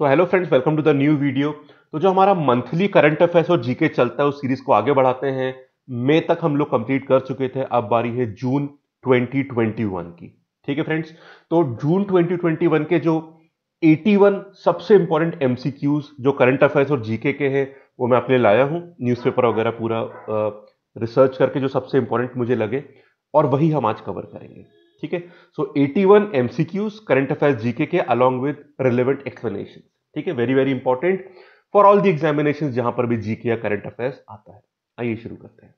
So hello friends welcome to the new video तो जो हमारा मंथली करंट अफेयर्स और जीके चलता है उस सीरीज को आगे बढ़ाते हैं मई तक हम लोग कंप्लीट कर चुके थे अब बारी है जून 2021 की ठीक है फ्रेंड्स तो जून 2021 के जो 81 सबसे इंपॉर्टेंट एमसीक्यूज जो करंट अफेयर्स और जीके के हैं वो मैं अपने लाया हूँ न्यूज वगैरह पूरा रिसर्च करके जो सबसे इंपॉर्टेंट मुझे लगे और वही हम आज कवर करेंगे ठीक है so 81 one MCQs current affairs GK के अलॉन्ग विद रिलेवेंट एक्सप्लेनेशन ठीक है very very important for all the examination जहां पर भी जीके या करंट अफेयर्स आता है आइए शुरू करते हैं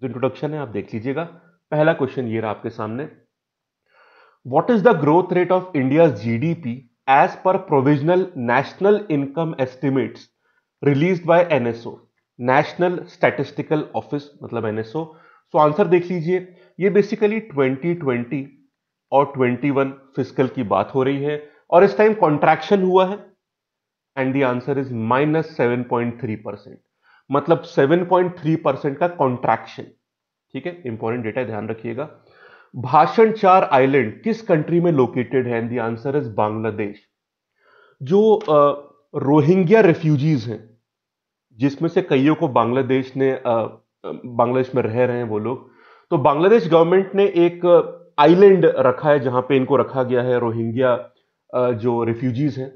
जो इंट्रोडक्शन है आप देख लीजिएगा पहला क्वेश्चन ये रहा आपके सामने what is the growth rate of India पी as per provisional national income estimate release by NSO national statistical office मतलब एनएसओ सो आंसर देख लीजिए ये बेसिकली 2020 और 21 फिजिकल की बात हो रही है और इस टाइम कॉन्ट्रैक्शन हुआ है and the answer is minus seven point three percent मतलब सेवन पॉइंट थ्री परसेंट का कॉन्ट्रैक्शन ठीक है इंपॉर्टेंट डेटा ध्यान रखिएगा भाषण चार आइलैंड किस कंट्री में लोकेटेड है एंड आंसर इज बांग्लादेश जो रोहिंग्या रेफ्यूजीज हैं जिसमें से कईयों को बांग्लादेश ने बांग्लादेश में रह रहे हैं वो लोग तो बांग्लादेश गवर्नमेंट ने एक आइलैंड रखा है जहां पे इनको रखा गया है रोहिंग्या जो रिफ्यूजीज हैं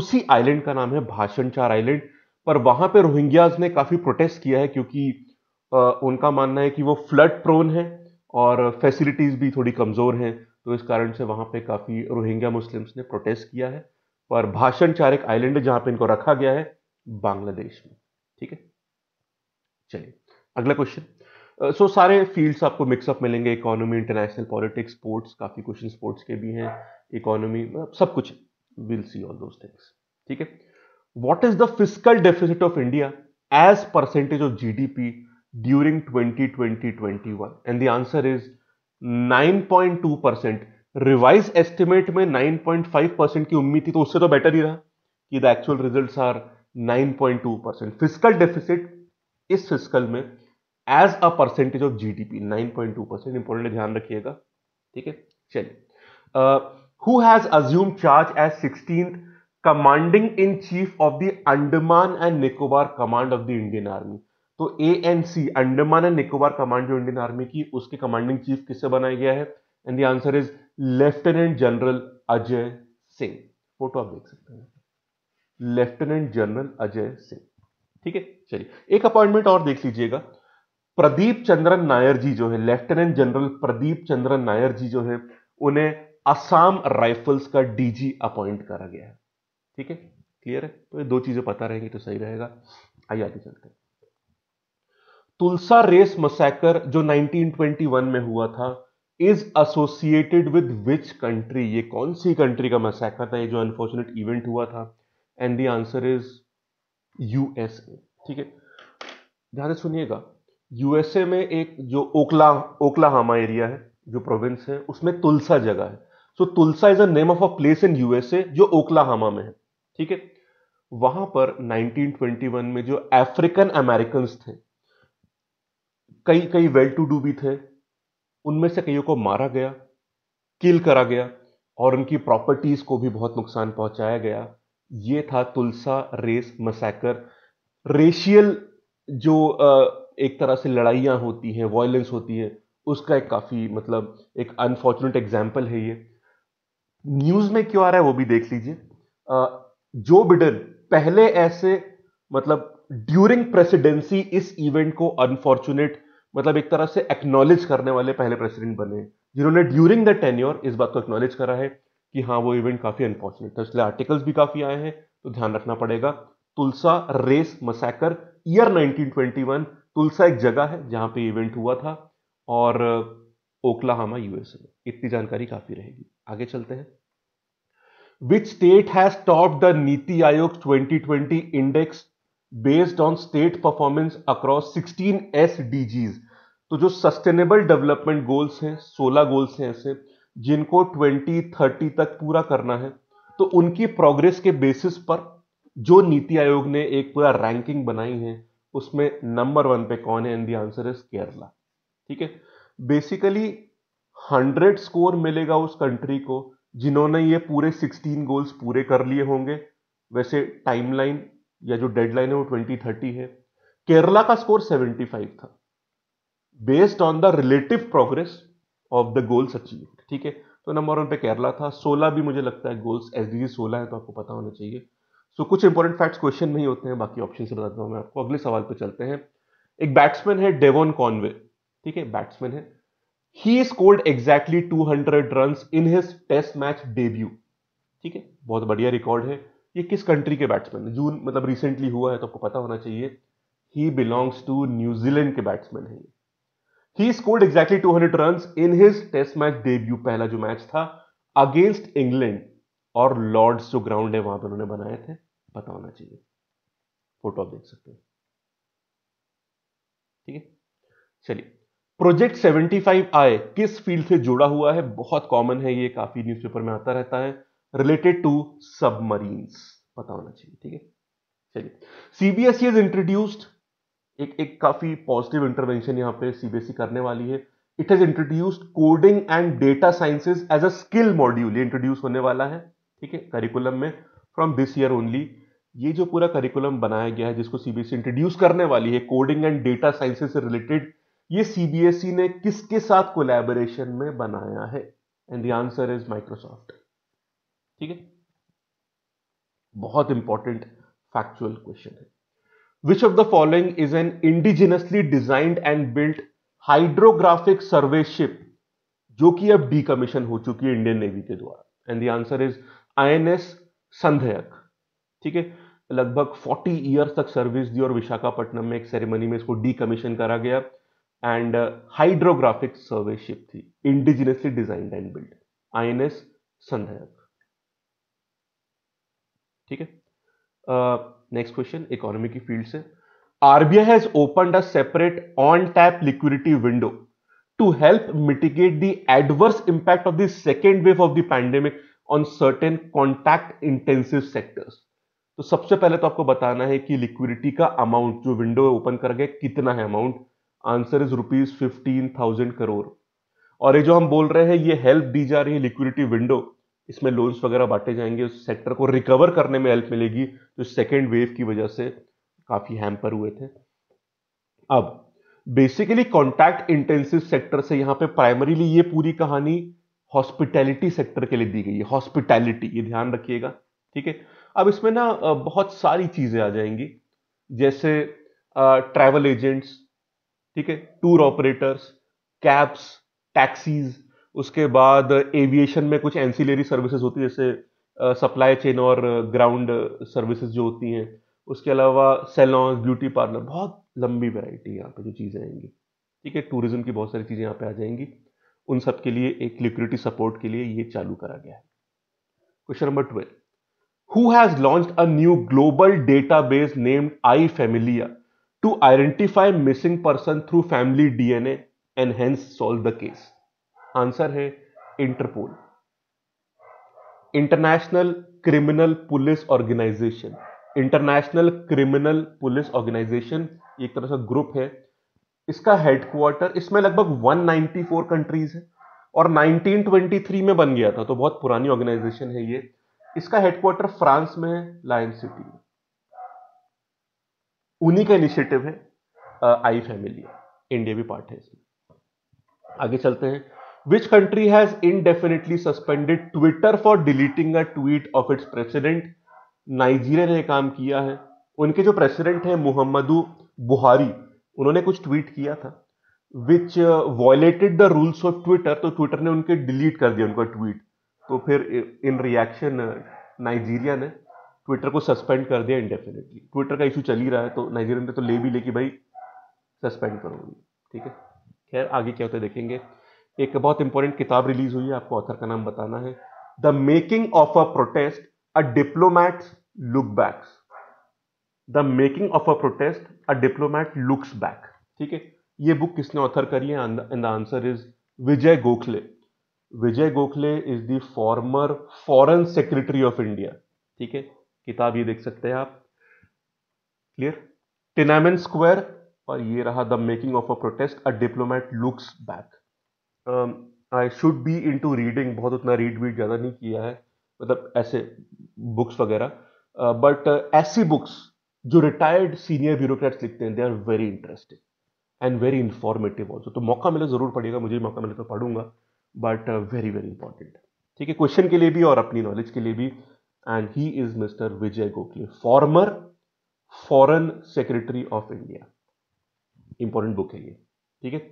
उसी आइलैंड का नाम है भाषण चार आइलैंड पर वहां पे रोहिंग्याज ने काफी प्रोटेस्ट किया है क्योंकि उनका मानना है कि वो फ्लड प्रोन है और फैसिलिटीज भी थोड़ी कमजोर हैं तो इस कारण से वहां पे काफी रोहिंग्या मुस्लिम्स ने प्रोटेस्ट किया है पर भाषण चार एक आइलैंड है जहां पर इनको रखा गया है बांग्लादेश में ठीक है चलिए अगला क्वेश्चन सो uh, सारे फील्ड्स आपको मिक्सअप मिलेंगे इकोनॉमी इंटरनेशनल पॉलिटिक्स स्पोर्ट्स काफ़ी क्वेश्चन स्पोर्ट्स के भी हैं इकोनॉमी मतलब सब कुछ will see all those things ठीक है what is the physical deficit of India as percentage of G D P during twenty twenty twenty one and the answer is nine point two percent revise estimate में nine point five percent की उम्मीद थी तो उससे तो better ही रहा कि the actual result are nine point two percent physical deficit इस फिजिकल में as a percentage of GDP 9.2 percent important ध्यान रखिएगा ठीक है चलिए who has assume charge as sixteen commanding in chief of the Andaman and Nicobar command of the Indian army तो A N C Andaman and Nicobar command जो Indian army की उसके commanding chief किससे बनाया गया है and the answer is lieutenant general Ajay Singh photo आप देख सकते हैं लेफ्टिनेंट जनरल अजय सिंह ठीक है चलिए एक अपॉइंटमेंट और देख लीजिएगा प्रदीप चंद्रन नायर जी जो है लेफ्टिनेंट जनरल प्रदीप चंद्रन नायर जी जो है उन्हें असम राइफल्स का डीजी अपॉइंट करा गया है ठीक है क्लियर है तो ये दो चीजें पता रहेंगी तो सही रहेगा आइए आगे चलते हैं तुलसा रेस मसैकर जो 1921 में हुआ था is associated with which country ये कौन सी कंट्री का मसैकर था ये जो अनफॉर्चुनेट इवेंट हुआ था and the answer is USA ठीक है ध्यान सुनिएगा यूएसए में एक जो ओकला ओकलाहामा एरिया है जो प्रोविंस है उसमें तुलसा जगह है so Tulsa is a name of a place in USA जो ओकलाहामा में है ठीक है वहां पर 1921 में जो अफ्रीकन अमेरिकन थे कई कई वेल टू डू भी थे उनमें से कईयों को मारा गया किल करा गया और उनकी प्रॉपर्टीज को भी बहुत नुकसान पहुंचाया गया ये था तुलसा रेस मसैकर रेशियल जो आ, एक तरह से लड़ाइयाँ होती हैं वॉयलेंस होती है उसका एक काफ़ी मतलब एक अनफॉर्चुनेट एग्जाम्पल है ये न्यूज़ में क्यों आ रहा है वो भी देख लीजिए जो बिडन पहले ऐसे मतलब ड्यूरिंग प्रेसिडेंसी इस इवेंट को अनफॉर्चुनेट मतलब एक तरह से एक्नॉलेज करने वाले पहले प्रेसिडेंट बने जिन्होंने ड्यूरिंग द टेन्योर इस बात को एक्नॉलेज करा है कि हाँ वो इवेंट काफ़ी अनफॉर्चुनेट था इसलिए आर्टिकल्स भी काफ़ी आए हैं तो ध्यान रखना पड़ेगा Tulsa race massacre year 1921 Tulsa एक जगह है जहाँ पे इवेंट हुआ था और uh, ओक्लाहामा यूएसए में इतनी जानकारी काफी रहेगी आगे चलते हैं which state has top the NITI Aayog 2020 index based on state performance across 16 एस तो जो सस्टेनेबल डेवलपमेंट गोल्स हैं 16 गोल्स हैं ऐसे जिनको 2030 तक पूरा करना है तो उनकी प्रोग्रेस के बेसिस पर जो नीति आयोग ने एक पूरा रैंकिंग बनाई है उसमें नंबर वन पे कौन है and the answer is Kerala ठीक है बेसिकली हंड्रेड स्कोर मिलेगा उस कंट्री को जिन्होंने ये पूरे सिक्सटीन गोल्स पूरे कर लिए होंगे वैसे टाइमलाइन या जो डेडलाइन है वो ट्वेंटी थर्टी है केरला का स्कोर सेवेंटी फाइव था based on the relative progress of the goals achieve ठीक है तो नंबर वन पे केरला था सोलह भी मुझे लगता है गोल्स एस डी सोलह है तो आपको पता होना चाहिए सो कुछ इंपॉर्टेंट फैक्ट्स क्वेश्चन में ही होते हैं बाकी ऑप्शन से बताता हूँ मैं आपको अगले सवाल पे चलते हैं एक बैट्समैन है डेवन कॉनवे ठीक है बैट्समैन है he scored exactly hundred run in his test match debut ठीक है बहुत बढ़िया रिकॉर्ड है ये किस कंट्री के बैट्समैन है जून मतलब रिसेंटली हुआ है तो आपको पता होना चाहिए ही बिलोंग्स टू न्यूजीलैंड के बैट्समैन है he scored exactly two hundred run in his test match debut पहला जो मैच था अगेंस्ट इंग्लैंड और लॉर्ड्स जो ग्राउंड है वहां पर उन्होंने बनाए थे पता होना चाहिए फोटो आप देख सकते हैं ठीक है चलिए प्रोजेक्ट 75 आए किस फील्ड से जुड़ा हुआ है बहुत कॉमन है ये काफी न्यूज़पेपर में आता रहता है रिलेटेड टू सबमरीन पता होना चाहिए ठीक है चलिए सीबीएसई इज इंट्रोड्यूस्ड एक एक काफी पॉजिटिव इंटरवेंशन यहां पे सीबीएसई e करने वाली है it has introduced coding and data sciences as a skill module introduce होने वाला है ठीक है करिकुलम में फ्रॉम दिस ईयर ओनली ये जो पूरा करिकुलम बनाया गया है जिसको सीबीएसई इंट्रोड्यूस करने वाली है कोडिंग एंड डेटा साइंसेस से रिलेटेड ये सीबीएसई ने किसके साथ कोलैबोरेशन में बनाया है and the answer is Microsoft ठीक है बहुत इंपॉर्टेंट फैक्चुअल क्वेश्चन है which of the following is an indigenously designed and built hydrographic survey ship जो कि अब डीकमीशन हो चुकी है इंडियन नेवी के द्वारा and the answer is INS Sandhayak ठीक है लगभग 40 ईयर्स तक सर्विस दी और विशाखापट्टनम में एक सेरेमनी में इसको डीकमीशन करा गया एंड हाइड्रोग्राफिक सर्वे शिप थी indigenously design and build INS Sandhayak ठीक है नेक्स्ट क्वेश्चन इकोनॉमी की फील्ड से RBI has open a separate on tap liquidity window to help mitigate the adverse impact of the second wave of the pandemic on certain contact intensive sectors तो सबसे पहले तो आपको बताना है कि लिक्विडिटी का अमाउंट जो विंडो ओपन कर गए कितना है amount answer is rupees fifteen thousand crore और ये जो हम बोल रहे हैं ये हेल्प दी जा रही है लिक्विडिटी विंडो इसमें लोन्स वगैरह बांटे जाएंगे उस सेक्टर को रिकवर करने में हेल्प मिलेगी जो सेकेंड वेव की वजह से काफी हैम्पर हुए थे अब बेसिकली कॉन्टैक्ट इंटेंसिव सेक्टर से यहां पे प्राइमरीली ये पूरी कहानी हॉस्पिटैलिटी सेक्टर के लिए दी गई है हॉस्पिटैलिटी ये ध्यान रखिएगा ठीक है अब इसमें ना बहुत सारी चीज़ें आ जाएंगी जैसे ट्रैवल एजेंट्स ठीक है टूर ऑपरेटर्स कैब्स टैक्सीज उसके बाद एविएशन में कुछ एंसिलरी सर्विसेज होती है जैसे सप्लाई चेन और ग्राउंड सर्विसेज जो होती हैं उसके अलावा सेलॉन्स ब्यूटी पार्लर बहुत लंबी वैरायटी यहाँ पे जो चीज़ें आएंगी ठीक है टूरिज्म की बहुत सारी चीज़ें यहाँ पे आ जाएंगी उन सब के लिए एक लिक्विडिटी सपोर्ट के लिए ये चालू करा गया है question number twelve who has launch a new global database named I Familia to identify missing person through family DNA and hence solve the case answer है Interpol International Criminal Police Organisation International Criminal Police Organisation एक तरह से group है इसका headquarter इसमें लगभग 194 countries है और 1923 में बन गया था तो बहुत पुरानी ऑर्गेनाइजेशन है ये इसका हेडक्वार्टर फ्रांस में है लायन सिटी में उन्हीं का इनिशिएटिव है आई फैमिली इंडिया भी पार्ट है इसमें आगे चलते हैं which country has indefinitely suspended Twitter for deleting a tweet of its president Nigeria ने काम किया है उनके जो प्रेसिडेंट है मुहम्मदू बुहारी उन्होंने कुछ ट्वीट किया था which violated the rules of Twitter तो ट्विटर ने उनके डिलीट कर दिया उनका ट्वीट तो फिर इन रिएक्शन नाइजीरिया uh, ने ट्विटर को सस्पेंड कर दिया इंडेफिनेटली ट्विटर का इशू चल ही रहा है तो नाइजीरिया ने तो ले भी ले कि भाई सस्पेंड करो ठीक है खैर आगे क्या होता है देखेंगे एक बहुत इंपॉर्टेंट किताब रिलीज हुई है आपको ऑथर का नाम बताना है the making of a protest a diplomat's look backs the making of a protest diplomat looks back ठीक है ये बुक किसने ऑथर करी है and the answer is Vijay Gokhale Vijay Gokhale is the former foreign secretary of India ठीक है किताब ये देख सकते हैं आप क्लियर टिनामेन स्क्वायर और ये रहा the making of a protest a diplomat looks back I should be into reading बहुत उतना रीड वीड ज़्यादा नहीं किया है मतलब ऐसे बुक्स वगैरह बट uh, uh, ऐसी बुक्स जो रिटायर्ड सीनियर ब्यूरोक्रेट्स लिखते हैं they are very interesting and very informative also तो मौका मिले ज़रूर पड़ेगा मुझे मौका मिले तो पढ़ूंगा बट वेरी वेरी इंपॉर्टेंट ठीक है क्वेश्चन के लिए भी और अपनी नॉलेज के लिए भी and he is mister Vijay Gokhale former foreign secretary of India important book है ये ठीक है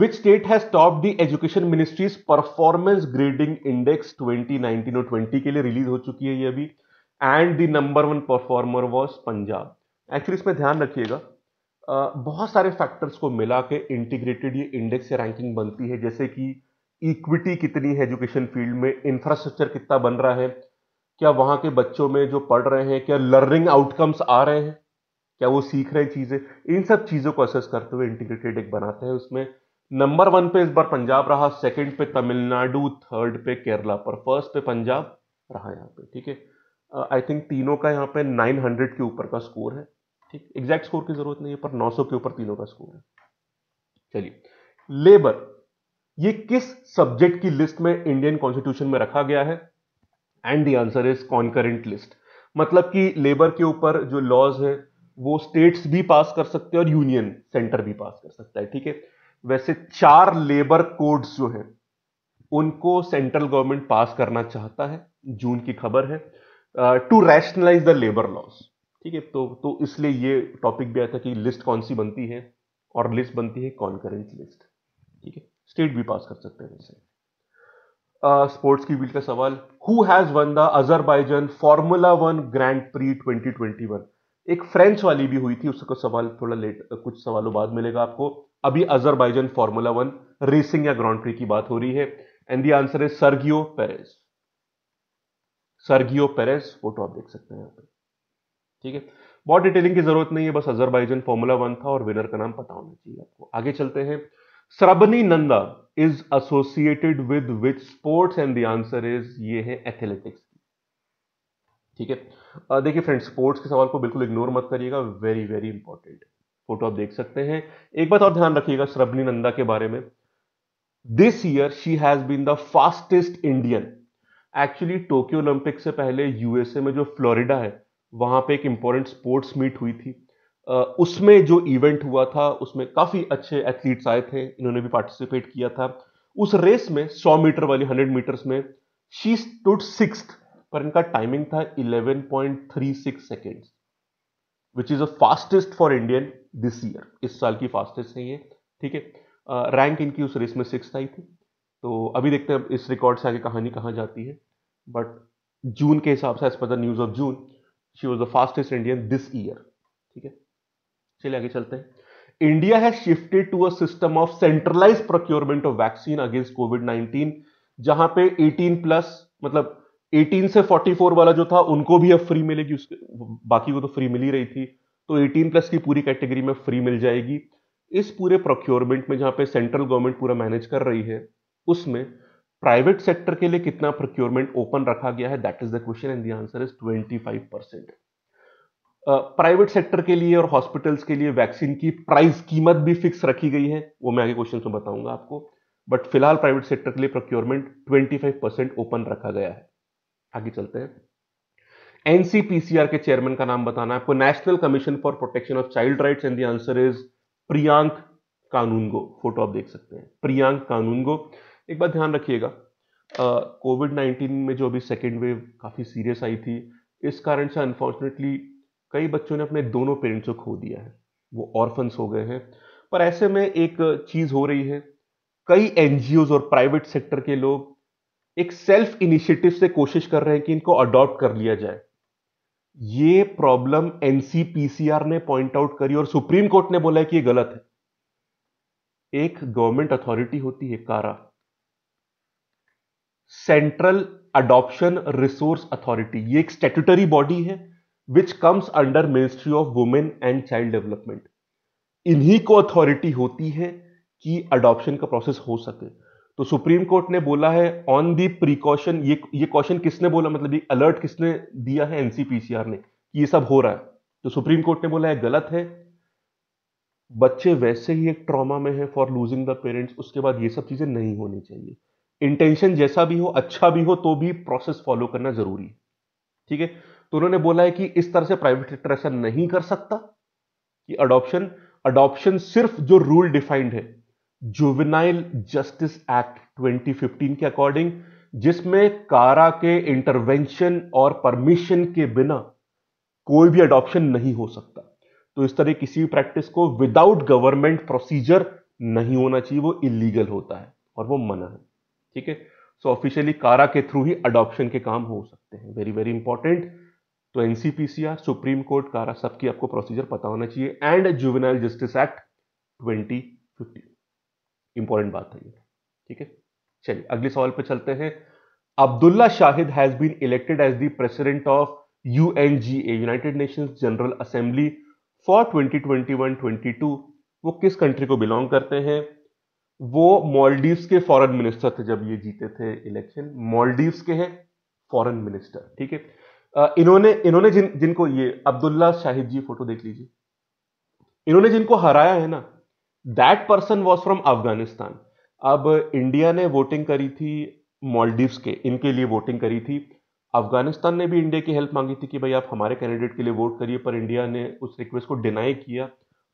which state has top the education ministry's performance grading index 2019 और 20 के लिए रिलीज हो चुकी है ये अभी and the number one performer was Punjab actually इसमें ध्यान रखिएगा बहुत सारे फैक्टर्स को मिला के इंटीग्रेटेड ये इंडेक्स या रैंकिंग बनती है जैसे कि इक्विटी कितनी है एजुकेशन फील्ड में इंफ्रास्ट्रक्चर कितना बन रहा है क्या वहाँ के बच्चों में जो पढ़ रहे हैं क्या लर्निंग आउटकम्स आ रहे हैं क्या वो सीख रहे हैं चीज़ें इन सब चीज़ों को असेस करते हुए इंटीग्रेटेड एक बनाते हैं उसमें नंबर वन पे इस बार पंजाब रहा सेकंड पे तमिलनाडु थर्ड पे केरला पर फर्स्ट पे पंजाब रहा यहाँ पे ठीक है आई थिंक तीनों का यहाँ पे 900 के ऊपर का स्कोर है ठीक एग्जैक्ट स्कोर की जरूरत नहीं है पर 900 के ऊपर तीनों का स्कोर है चलिए लेबर ये किस सब्जेक्ट की लिस्ट में इंडियन कॉन्स्टिट्यूशन में रखा गया है and the answer is concurrent list मतलब कि लेबर के ऊपर जो लॉज है वो स्टेट्स भी पास कर सकते हैं और यूनियन सेंटर भी पास कर सकता है ठीक है वैसे चार लेबर कोड्स जो है उनको सेंट्रल गवर्नमेंट पास करना चाहता है जून की खबर है to rationalise the labour laws ठीक है तो तो इसलिए ये टॉपिक भी आया था कि लिस्ट कौन सी बनती है और लिस्ट बनती है कॉन्करेंस लिस्ट ठीक है स्टेट भी पास कर सकते हैं स्पोर्ट्स uh, की बिल का सवाल who has won the Azerbaijan Formula one grand pre 2021 एक फ्रेंच वाली भी हुई थी उसका सवाल थोड़ा लेट uh, कुछ सवालों बाद मिलेगा आपको अभी अजरबाइजन फॉर्मूला वन रेसिंग या ग्राउंड प्री की बात हो रही है and the answer is Sergio Perez Sergio Perez photo आप देख सकते हैं यहाँ पे ठीक है बहुत डिटेलिंग की जरूरत नहीं है बस अजरबाइजन फॉर्मूला वन था और विनर का नाम पता होना चाहिए आपको आगे चलते हैं Sarbani Nanda is associated with which sports and the answer is ये है एथलेटिक्स ठीक है देखिए फ्रेंड स्पोर्ट्स के सवाल को बिल्कुल इग्नोर मत करिएगा वेरी वेरी इंपॉर्टेंट फोटो आप देख सकते हैं एक बात और ध्यान रखिएगा श्रबनी नंदा के बारे में this year she has been the fastest Indian actually Tokyo Olympic से पहले यूएसए में जो फ्लोरिडा है वहाँ पे एक इम्पोर्टेंट स्पोर्ट्स मीट हुई थी उसमें जो इवेंट हुआ था उसमें काफ़ी अच्छे एथलीट्स आए थे इन्होंने भी पार्टिसिपेट किया था उस रेस में 100 मीटर वाली 100 मीटर्स में शी स्टूड सिक्स पर इनका टाइमिंग था 11.36 second which is a fastest for Indian this year इस साल की फास्टेस्ट है ये ठीक है रैंक इनकी उस रेस में सिक्स आई थी तो अभी देखते हैं इस रिकॉर्ड से आगे कहानी कहाँ जाती है बट जून के हिसाब से as per the news of June she was the fastest Indian this year ठीक है चलिए आगे चलते हैं India has shifted to a system of centralise procurement of vaccine against Covid nineteen जहां पे 18 प्लस मतलब 18 से 44 वाला जो था उनको भी अब फ्री मिलेगी उसके बाकी को तो फ्री मिल ही रही थी तो 18 प्लस की पूरी कैटेगरी में फ्री मिल जाएगी इस पूरे प्रोक्योरमेंट में जहां पे सेंट्रल गवर्नमेंट पूरा मैनेज कर रही है उसमें प्राइवेट सेक्टर के लिए कितना प्रोक्योरमेंट ओपन रखा गया है that is the question and the answer is 25 percent private sector के लिए और हॉस्पिटल्स के लिए वैक्सीन की प्राइस कीमत भी फिक्स रखी गई है वो मैं आगे क्वेश्चन में बताऊंगा आपको बट फिलहाल प्राइवेट सेक्टर के लिए प्रोक्योरमेंट 25 परसेंट ओपन रखा गया है आगे चलते हैं एनसीपीसीआर के चेयरमैन का नाम बताना है आपको National Commission for Protection of Child Rights and the answer is Priyank Kanoongo photo आप देख सकते हैं प्रियांक कानूनगो एक बात ध्यान रखिएगा कोविड नाइन्टीन में जो अभी सेकेंड वेव काफ़ी सीरियस आई थी इस कारण से अनफॉर्चुनेटली कई बच्चों ने अपने दोनों पेरेंट्स को खो दिया है वो ऑर्फन्स हो गए हैं पर ऐसे में एक चीज़ हो रही है कई एन और प्राइवेट सेक्टर के लोग एक सेल्फ इनिशिएटिव से कोशिश कर रहे हैं कि इनको अडॉप्ट कर लिया जाए ये प्रॉब्लम एनसीपीसीआर ने पॉइंट आउट करी और सुप्रीम कोर्ट ने बोला है कि ये गलत है एक गवर्नमेंट अथॉरिटी होती है कारा सेंट्रल अडॉप्शन रिसोर्स अथॉरिटी ये एक स्टेटूटरी बॉडी है which comes under Ministry of Women and Child Development इन्हीं को अथॉरिटी होती है कि अडॉप्शन का प्रोसेस हो सके तो सुप्रीम कोर्ट ने बोला है ऑन दी प्रिकॉशन ये ये क्वेश्चन किसने बोला मतलब ये अलर्ट किसने दिया है एनसीपीसीआर ने कि ये सब हो रहा है तो सुप्रीम कोर्ट ने बोला है गलत है बच्चे वैसे ही एक ट्रॉमा में है फॉर लूजिंग द पेरेंट्स उसके बाद ये सब चीजें नहीं होनी चाहिए इंटेंशन जैसा भी हो अच्छा भी हो तो भी प्रोसेस फॉलो करना जरूरी है ठीक है तो उन्होंने बोला है कि इस तरह से प्राइवेट सेक्टर ऐसा नहीं कर सकता कि अडॉप्शन अडॉप्शन सिर्फ जो रूल डिफाइंड है जुवेनाइल जस्टिस एक्ट 2015 के अकॉर्डिंग जिसमें कारा के इंटरवेंशन और परमिशन के बिना कोई भी अडॉप्शन नहीं हो सकता तो इस तरह किसी भी प्रैक्टिस को विदाउट गवर्नमेंट प्रोसीजर नहीं होना चाहिए वो इलीगल होता है और वो मना है ठीक है सो ऑफिशियली कारा के थ्रू ही अडॉप्शन के काम हो सकते हैं वेरी वेरी इंपॉर्टेंट तो एनसीपीसीआर सुप्रीम कोर्ट कारा सबकी आपको प्रोसीजर पता होना चाहिए and Juvenile Justice Act 2015 important बात है ये ठीक है चलिए अगले सवाल पे चलते हैं Abdulla Shahid has been elected as the president of UNGA United Nations General Assembly for 2021-22 वो किस कंट्री को बिलोंग करते हैं वो मॉलडीव्स के फॉरेन मिनिस्टर थे जब ये जीते थे इलेक्शन मॉलडीव्स के हैं फॉरेन मिनिस्टर ठीक है इन्होंने इन्होंने जिन जिनको ये अब्दुल्ला शाहिद जी फोटो देख लीजिए इन्होंने जिनको हराया है ना that person was from Afghanistan अब इंडिया ने वोटिंग करी थी मॉलडीव्स के इनके लिए वोटिंग करी थी अफगानिस्तान ने भी इंडिया की हेल्प मांगी थी कि भाई आप हमारे कैंडिडेट के लिए वोट करिए पर इंडिया ने उस रिक्वेस्ट को डिनाई किया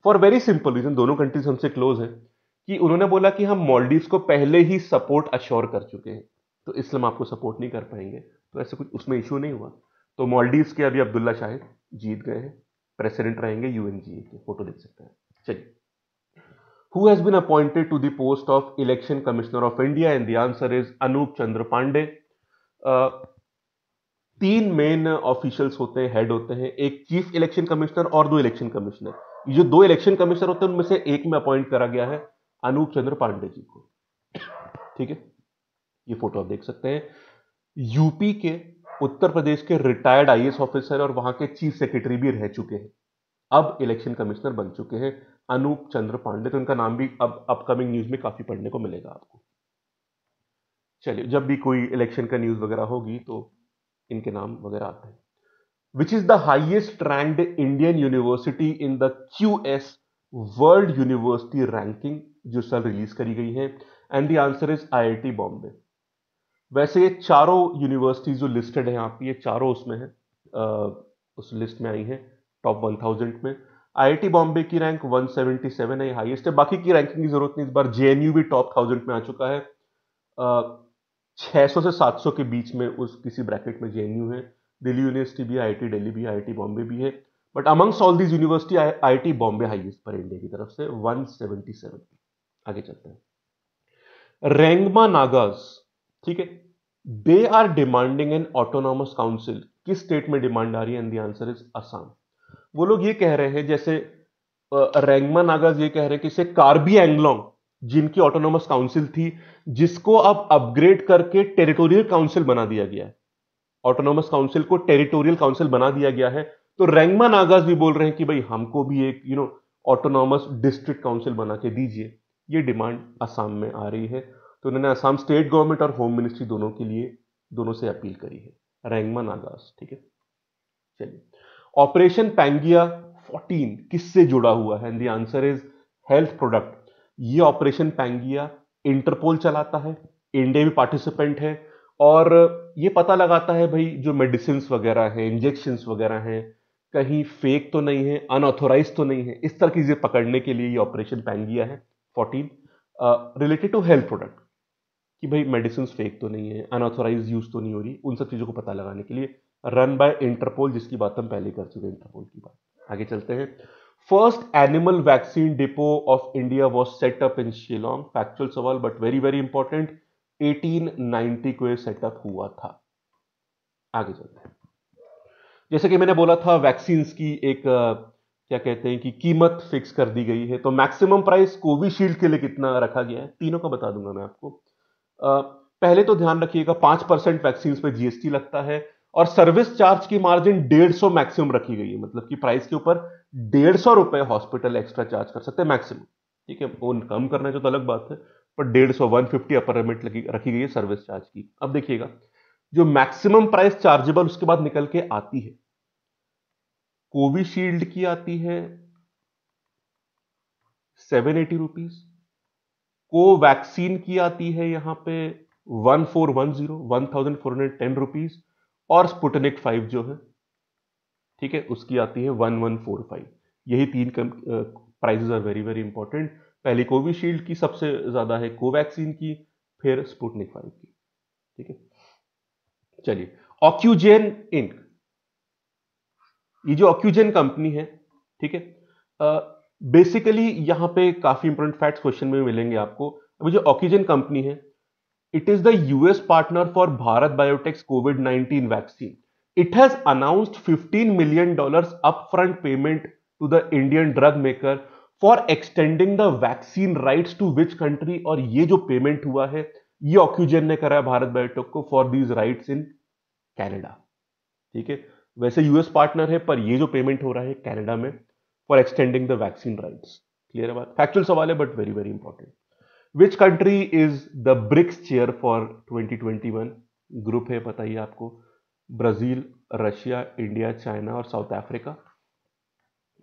फॉर वेरी सिंपल रीजन दोनों कंट्रीज हमसे क्लोज है कि उन्होंने बोला कि हम मॉलडीव को पहले ही सपोर्ट अश्योर कर चुके हैं तो इसलिए हम आपको सपोर्ट नहीं कर पाएंगे तो ऐसे कुछ उसमें इशू नहीं हुआ तो मॉलडीव के अभी अब्दुल्ला शाहिद जीत गए हैं प्रेसिडेंट रहेंगे यूएनजीए के फोटो देख सकते हैं चलिए who has been appointed to the post of election commissioner of india and the answer is anup chandra pandey uh, तीन मेन ऑफिशियल्स होते हैं हेड होते हैं एक चीफ इलेक्शन कमिश्नर और दो इलेक्शन कमिश्नर जो दो इलेक्शन कमिश्नर होते हैं उनमें से एक में अपॉइंट करा गया है अनूप चंद्र पांडे जी को ठीक है ये फोटो आप देख सकते हैं यूपी के उत्तर प्रदेश के रिटायर्ड आईएएस ऑफिसर और वहां के चीफ सेक्रेटरी भी रह चुके हैं अब इलेक्शन कमिश्नर बन चुके हैं अनूप चंद्र पांडे तो इनका नाम भी अब अपकमिंग न्यूज में काफी पढ़ने को मिलेगा आपको चलिए जब भी कोई इलेक्शन का न्यूज वगैरह होगी तो इनके नाम वगैरह आते हैं which is the highest ranked Indian university in the Q S World University Ranking जो साल रिलीज करी गई है and the answer is IIT Bombay वैसे ये चारों यूनिवर्सिटीज जो लिस्टेड है यहाँ ये चारों उसमें है आ, उस लिस्ट में आई है टॉप 1000 में आईआईटी बॉम्बे की रैंक 177 है हाईएस्ट है बाकी की रैंकिंग की जरूरत नहीं इस बार जेएनयू भी टॉप थाउजेंड में आ चुका है छः सौ से सात सौ के बीच में उस किसी ब्रैकेट में जेएनयू है दिल्ली यूनिवर्सिटी भी आई दिल्ली भी आई बॉम्बे भी है but amongst all these university I I Bombay highest पर इंडिया की तरफ से 177 आगे चलते हैं रेंगमा नागाज ठीक है they are demanding an autonomous council किस स्टेट में डिमांड आ रही है and the answer is Assam वो लोग ये कह रहे हैं जैसे रेंगमा नागाज ये कह रहे हैं कि इसे कार्बी एंगलोंग जिनकी ऑटोनॉमस काउंसिल थी जिसको अब अपग्रेड करके टेरिटोरियल काउंसिल बना दिया गया है ऑटोनॉमस काउंसिल को टेरिटोरियल काउंसिल बना दिया गया है तो रेंगमा नागाज भी बोल रहे हैं कि भाई हमको भी एक you know autonomous district council बना के दीजिए ये डिमांड असम में आ रही है तो उन्होंने असम स्टेट गवर्नमेंट और होम मिनिस्ट्री दोनों के लिए दोनों से अपील करी है रैंगमा नागास ठीक है चलिए ऑपरेशन पैंगिया 14 किससे जुड़ा हुआ है and the answer is health product ये ऑपरेशन पैंगिया इंटरपोल चलाता है इंडिया भी पार्टिसिपेंट है और ये पता लगाता है भाई जो मेडिसिन वगैरह हैं इंजेक्शन वगैरह हैं कहीं फेक तो नहीं है अनऑथोराइज तो नहीं है इस तरह की चीज़ें पकड़ने के लिए ये ऑपरेशन पैंगिया है fourteen related to health product कि भाई मेडिसिन फेक तो नहीं है अनऑथोराइज यूज़ तो नहीं हो रही उन सब चीज़ों को पता लगाने के लिए रन बाय इंटरपोल जिसकी बात हम पहले कर चुके हैं इंटरपोल की बात आगे चलते हैं first animal vaccine depot of India was set up in Shillong factual सवाल बट वेरी वेरी इंपॉर्टेंट 1890 को यह सेटअप हुआ था आगे चलते हैं जैसे कि मैंने बोला था वैक्सीन की एक क्या कहते हैं कि कीमत फिक्स कर दी गई है तो मैक्सिमम प्राइस कोविशील्ड के लिए कितना रखा गया है तीनों का बता दूंगा मैं आपको आ, पहले तो ध्यान रखिएगा पांच परसेंट वैक्सीन पर जीएसटी लगता है और सर्विस चार्ज की मार्जिन डेढ़ सौ मैक्सिमम रखी गई है मतलब कि प्राइस के ऊपर डेढ़ सौ रुपए हॉस्पिटल एक्स्ट्रा चार्ज कर सकते हैं मैक्सिमम ठीक है वो कम करना है जो तो अलग बात है पर डेढ़ सौ वन फिफ्टी अपर लिमिट रखी गई है सर्विस चार्ज की अब देखिएगा जो मैक्सिमम प्राइस चार्जेबल उसके बाद निकल के आती है कोविशील्ड की आती है सेवन एटी रुपीज कोवैक्सीन की आती है यहां पे one four one zero one thousand four hundred ten rupees और स्पुटनिक फाइव जो है ठीक है उसकी आती है वन वन फोर फाइव यही तीन prices are very very important पहली कोविशील्ड की सबसे ज्यादा है कोवैक्सीन की फिर स्पुटनिक फाइव की ठीक है चलिए ऑक्यूजेन इंक ये जो ऑक्यूजन कंपनी है ठीक है बेसिकली यहां पे काफी इंपोर्टेंट फैक्ट्स क्वेश्चन में मिलेंगे आपको अभी जो ऑक्सीजन कंपनी है it is the US partner for Bharat Biotech's COVID 19 vaccine it has announced 15 million dollars upfront payment to the Indian drug maker for extending the vaccine rights to which country और ये जो payment हुआ है ये Ocugen ने कराया Bharat Biotech को for these rights in Canada ठीक है वैसे यूएस पार्टनर है पर ये जो पेमेंट हो रहा है कैनेडा में for extending the vaccine rights clear है बात फैक्चुअल सवाल है but very very important which country is the BRICS chair for 2021 group है पता ही आपको ब्राजील रशिया इंडिया चाइना और साउथ अफ्रीका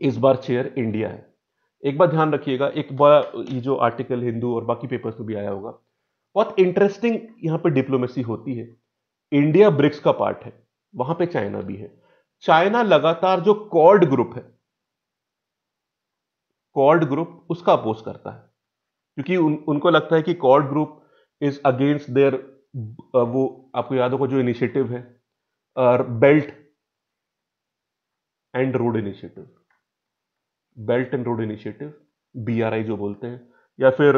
इस बार चेयर इंडिया है एक बार ध्यान रखिएगा एक बार ये जो आर्टिकल हिंदू और बाकी पेपर्स में भी आया होगा बहुत इंटरेस्टिंग यहाँ पे डिप्लोमेसी होती है इंडिया ब्रिक्स का पार्ट है वहां पे चाइना भी है चाइना लगातार जो कॉर्ड ग्रुप है कॉर्ड ग्रुप उसका अपोज करता है क्योंकि उन, उनको लगता है कि Quad group is against their वो आपको याद होगा जो इनिशिएटिव है और belt and road initiative belt and road initiative BRI जो बोलते हैं या फिर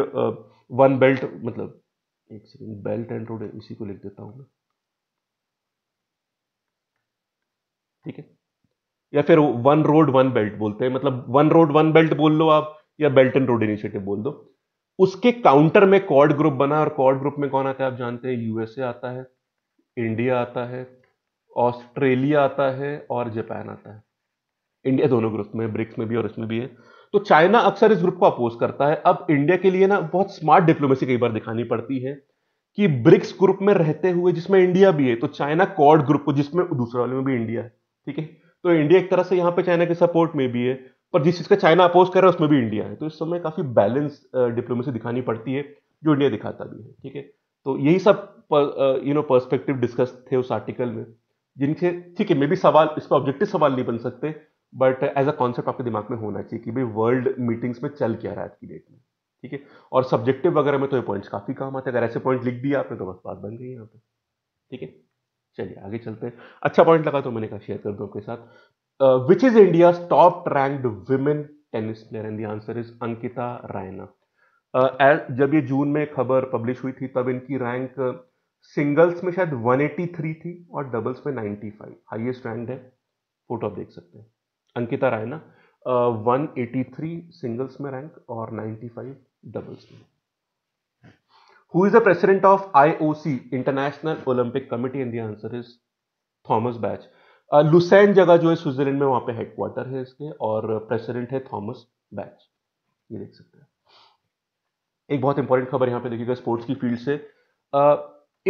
वन बेल्ट मतलब एक सेकेंड बेल्ट एंड रोड इसी को लिख देता हूं मैं ठीक है या फिर वन रोड वन बेल्ट बोलते हैं मतलब वन रोड वन बेल्ट बोल लो आप या बेल्ट एंड रोड इनिशिएटिव बोल दो उसके काउंटर में कॉर्ड ग्रुप बना और कॉर्ड ग्रुप में कौन आता है आप जानते हैं यूएसए आता है इंडिया आता है ऑस्ट्रेलिया आता है और जापान आता है इंडिया दोनों ग्रुप में ब्रिक्स में भी और इसमें भी है तो चाइना अक्सर इस ग्रुप को अपोज करता है अब इंडिया के लिए ना बहुत स्मार्ट डिप्लोमेसी कई बार दिखानी पड़ती है कि ब्रिक्स ग्रुप में रहते हुए जिसमें इंडिया भी है तो चाइना कॉर्ड ग्रुप को जिसमें दूसरे वाले में भी इंडिया है ठीक है तो इंडिया एक तरह से यहाँ पे चाइना के सपोर्ट में भी है पर जिस चीज़ का चाइना अपोज कर रहा है उसमें भी इंडिया है तो इस समय काफ़ी बैलेंस डिप्लोमेसी दिखानी पड़ती है जो इंडिया दिखाता भी है ठीक है तो यही सब यू नो पर्सपेक्टिव डिस्कस थे उस आर्टिकल में जिनसे ठीक है मे भी सवाल इस पर ऑब्जेक्टिव सवाल नहीं बन सकते बट एज अ कॉन्सेप्ट आपके दिमाग में होना चाहिए कि भाई वर्ल्ड मीटिंग्स में चल क्या रहा है आज की डेट में ठीक है और सब्जेक्टिव वगैरह में तो ये पॉइंट्स काफ़ी काम आते हैं अगर ऐसे पॉइंट लिख दिया आपने तो बस बात बन गई यहाँ पे ठीक है चलिए आगे चलते हैं अच्छा पॉइंट लगा तो मैंने कहा शेयर कर दो आपके साथ which is India top ranked women tennis player and answer is Ankita Raina as जब ये जून में खबर पब्लिश हुई थी तब इनकी रैंक सिंगल्स में शायद 183 थी और डबल्स में 95 हाइएस्ट रैंक है फोटो आप देख सकते हैं अंकिता रायना uh, 183 सिंगल्स में रैंक और 95 डबल्स में Who is the president of IOC, International Olympic Committee? And the answer is thomas Bach Lausanne जगह जो है स्विट्जरलैंड में वहां पे हेडक्वार्टर है इसके और प्रेसिडेंट है थॉमस बैच ये देख सकते हैं एक बहुत इंपॉर्टेंट खबर यहां पे देखिएगा स्पोर्ट्स की फील्ड से uh,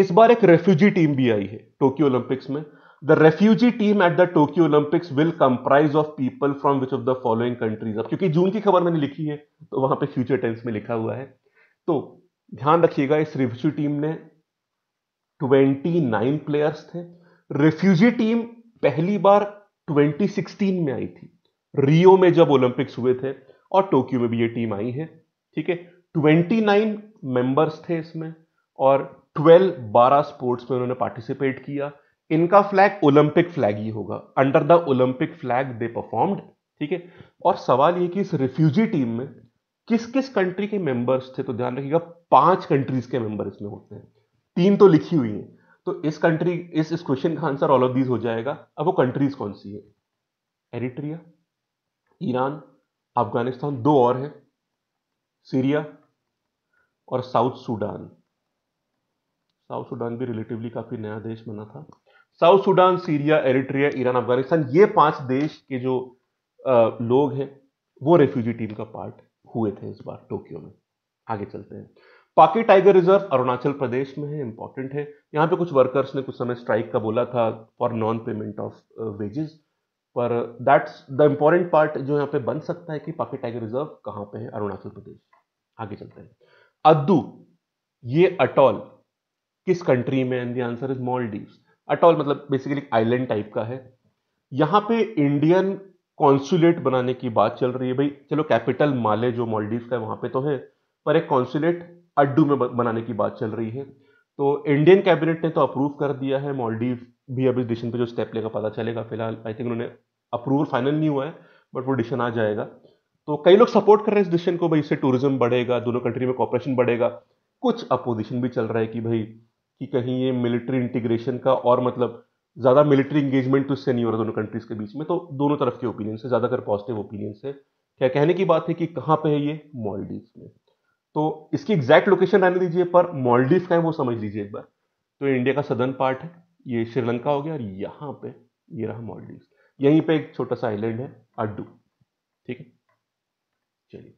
इस बार एक रेफ्यूजी टीम भी आई है टोक्यो ओलंपिक्स में the refugee team at the Tokyo Olympics will comprise of people from which of the following countries अब क्योंकि जून की खबर मैंने लिखी है तो वहां पे फ्यूचर टेंस में लिखा हुआ है तो ध्यान रखिएगा इस रिफ्यूजी टीम ने 29 प्लेयर्स थे रिफ्यूजी टीम पहली बार 2016 में आई थी रियो में जब ओलंपिक्स हुए थे और टोक्यो में भी ये टीम आई है ठीक है 29 मेंबर्स थे इसमें और 12 12 स्पोर्ट्स में उन्होंने पार्टिसिपेट किया इनका फ्लैग ओलंपिक फ्लैग ही होगा under the Olympic flag they performed ठीक है और सवाल ये कि इस रिफ्यूजी टीम में किस किस कंट्री के मेंबर्स थे तो ध्यान रखिएगा पांच कंट्रीज के मेंबर इसमें होते हैं तीन तो लिखी हुई है तो इस कंट्री इस इस क्वेश्चन का आंसर ऑल ऑफ दीज हो जाएगा अब वो कंट्रीज कौन सी है एरिट्रिया ईरान अफगानिस्तान दो और हैं सीरिया और साउथ सूडान साउथ सूडान भी रिलेटिवली काफी नया देश बना था South Sudan Syria Eritrea Iran Afghanistan ये पांच देश के जो आ, लोग हैं वो रेफ्यूजी टीम का पार्ट है हुए थे इस बार टोक्यो में आगे चलते हैं पाकी टाइगर रिजर्व अरुणाचल प्रदेश में है इंपॉर्टेंट है यहाँ पे कुछ वर्कर्स ने कुछ समय स्ट्राइक का बोला था for non payment of wages पर दैट्स द इम्पोर्टेंट पार्ट जो यहाँ पे बन सकता है कि पाकी टाइगर रिजर्व कहाँ पे है अरुणाचल प्रदेश आगे चलते हैं अद्दू ये अटॉल किस कंट्री में and the answer is Male atoll मतलब बेसिकली आइलैंड टाइप का है यहाँ पे इंडियन कॉन्सुलेट बनाने की बात चल रही है भाई चलो कैपिटल माले जो मॉलडीव का वहाँ पे तो है पर एक कॉन्सुलेट अड्डू में बनाने की बात चल रही है तो इंडियन कैबिनेट ने तो अप्रूव कर दिया है मॉलडीव भी अब इस डिशन पे जो स्टेप लेगा पता चलेगा फिलहाल आई थिंक उन्होंने अप्रूवल फाइनल नहीं हुआ है बट वो डिशन आ जाएगा तो कई लोग सपोर्ट कर रहे हैं इस डिशन को भाई इससे टूरिज्म बढ़ेगा दोनों कंट्री में कॉपरेशन बढ़ेगा कुछ अपोजिशन भी चल रहा है कि भाई कि कहीं ये मिलिट्री इंटीग्रेशन का और मतलब ज़्यादा मिलिट्री इंगेजमेंट तो इससे नहीं हो रहा दोनों कंट्रीज़ के बीच में तो दोनों तरफ के ओपिनियंस है ज़्यादातर पॉजिटिव ओपिनियन से क्या कहने की बात है कि कहाँ पे है ये मॉलडीव में तो इसकी एग्जैक्ट लोकेशन आने दीजिए पर मॉलडीव का है वो समझ लीजिए एक बार तो इंडिया का सदर्न पार्ट है ये श्रीलंका हो गया और यहाँ पे ये रहा मॉलडीव यहीं पे एक छोटा सा आइलैंड है अड्डू ठीक है चलिए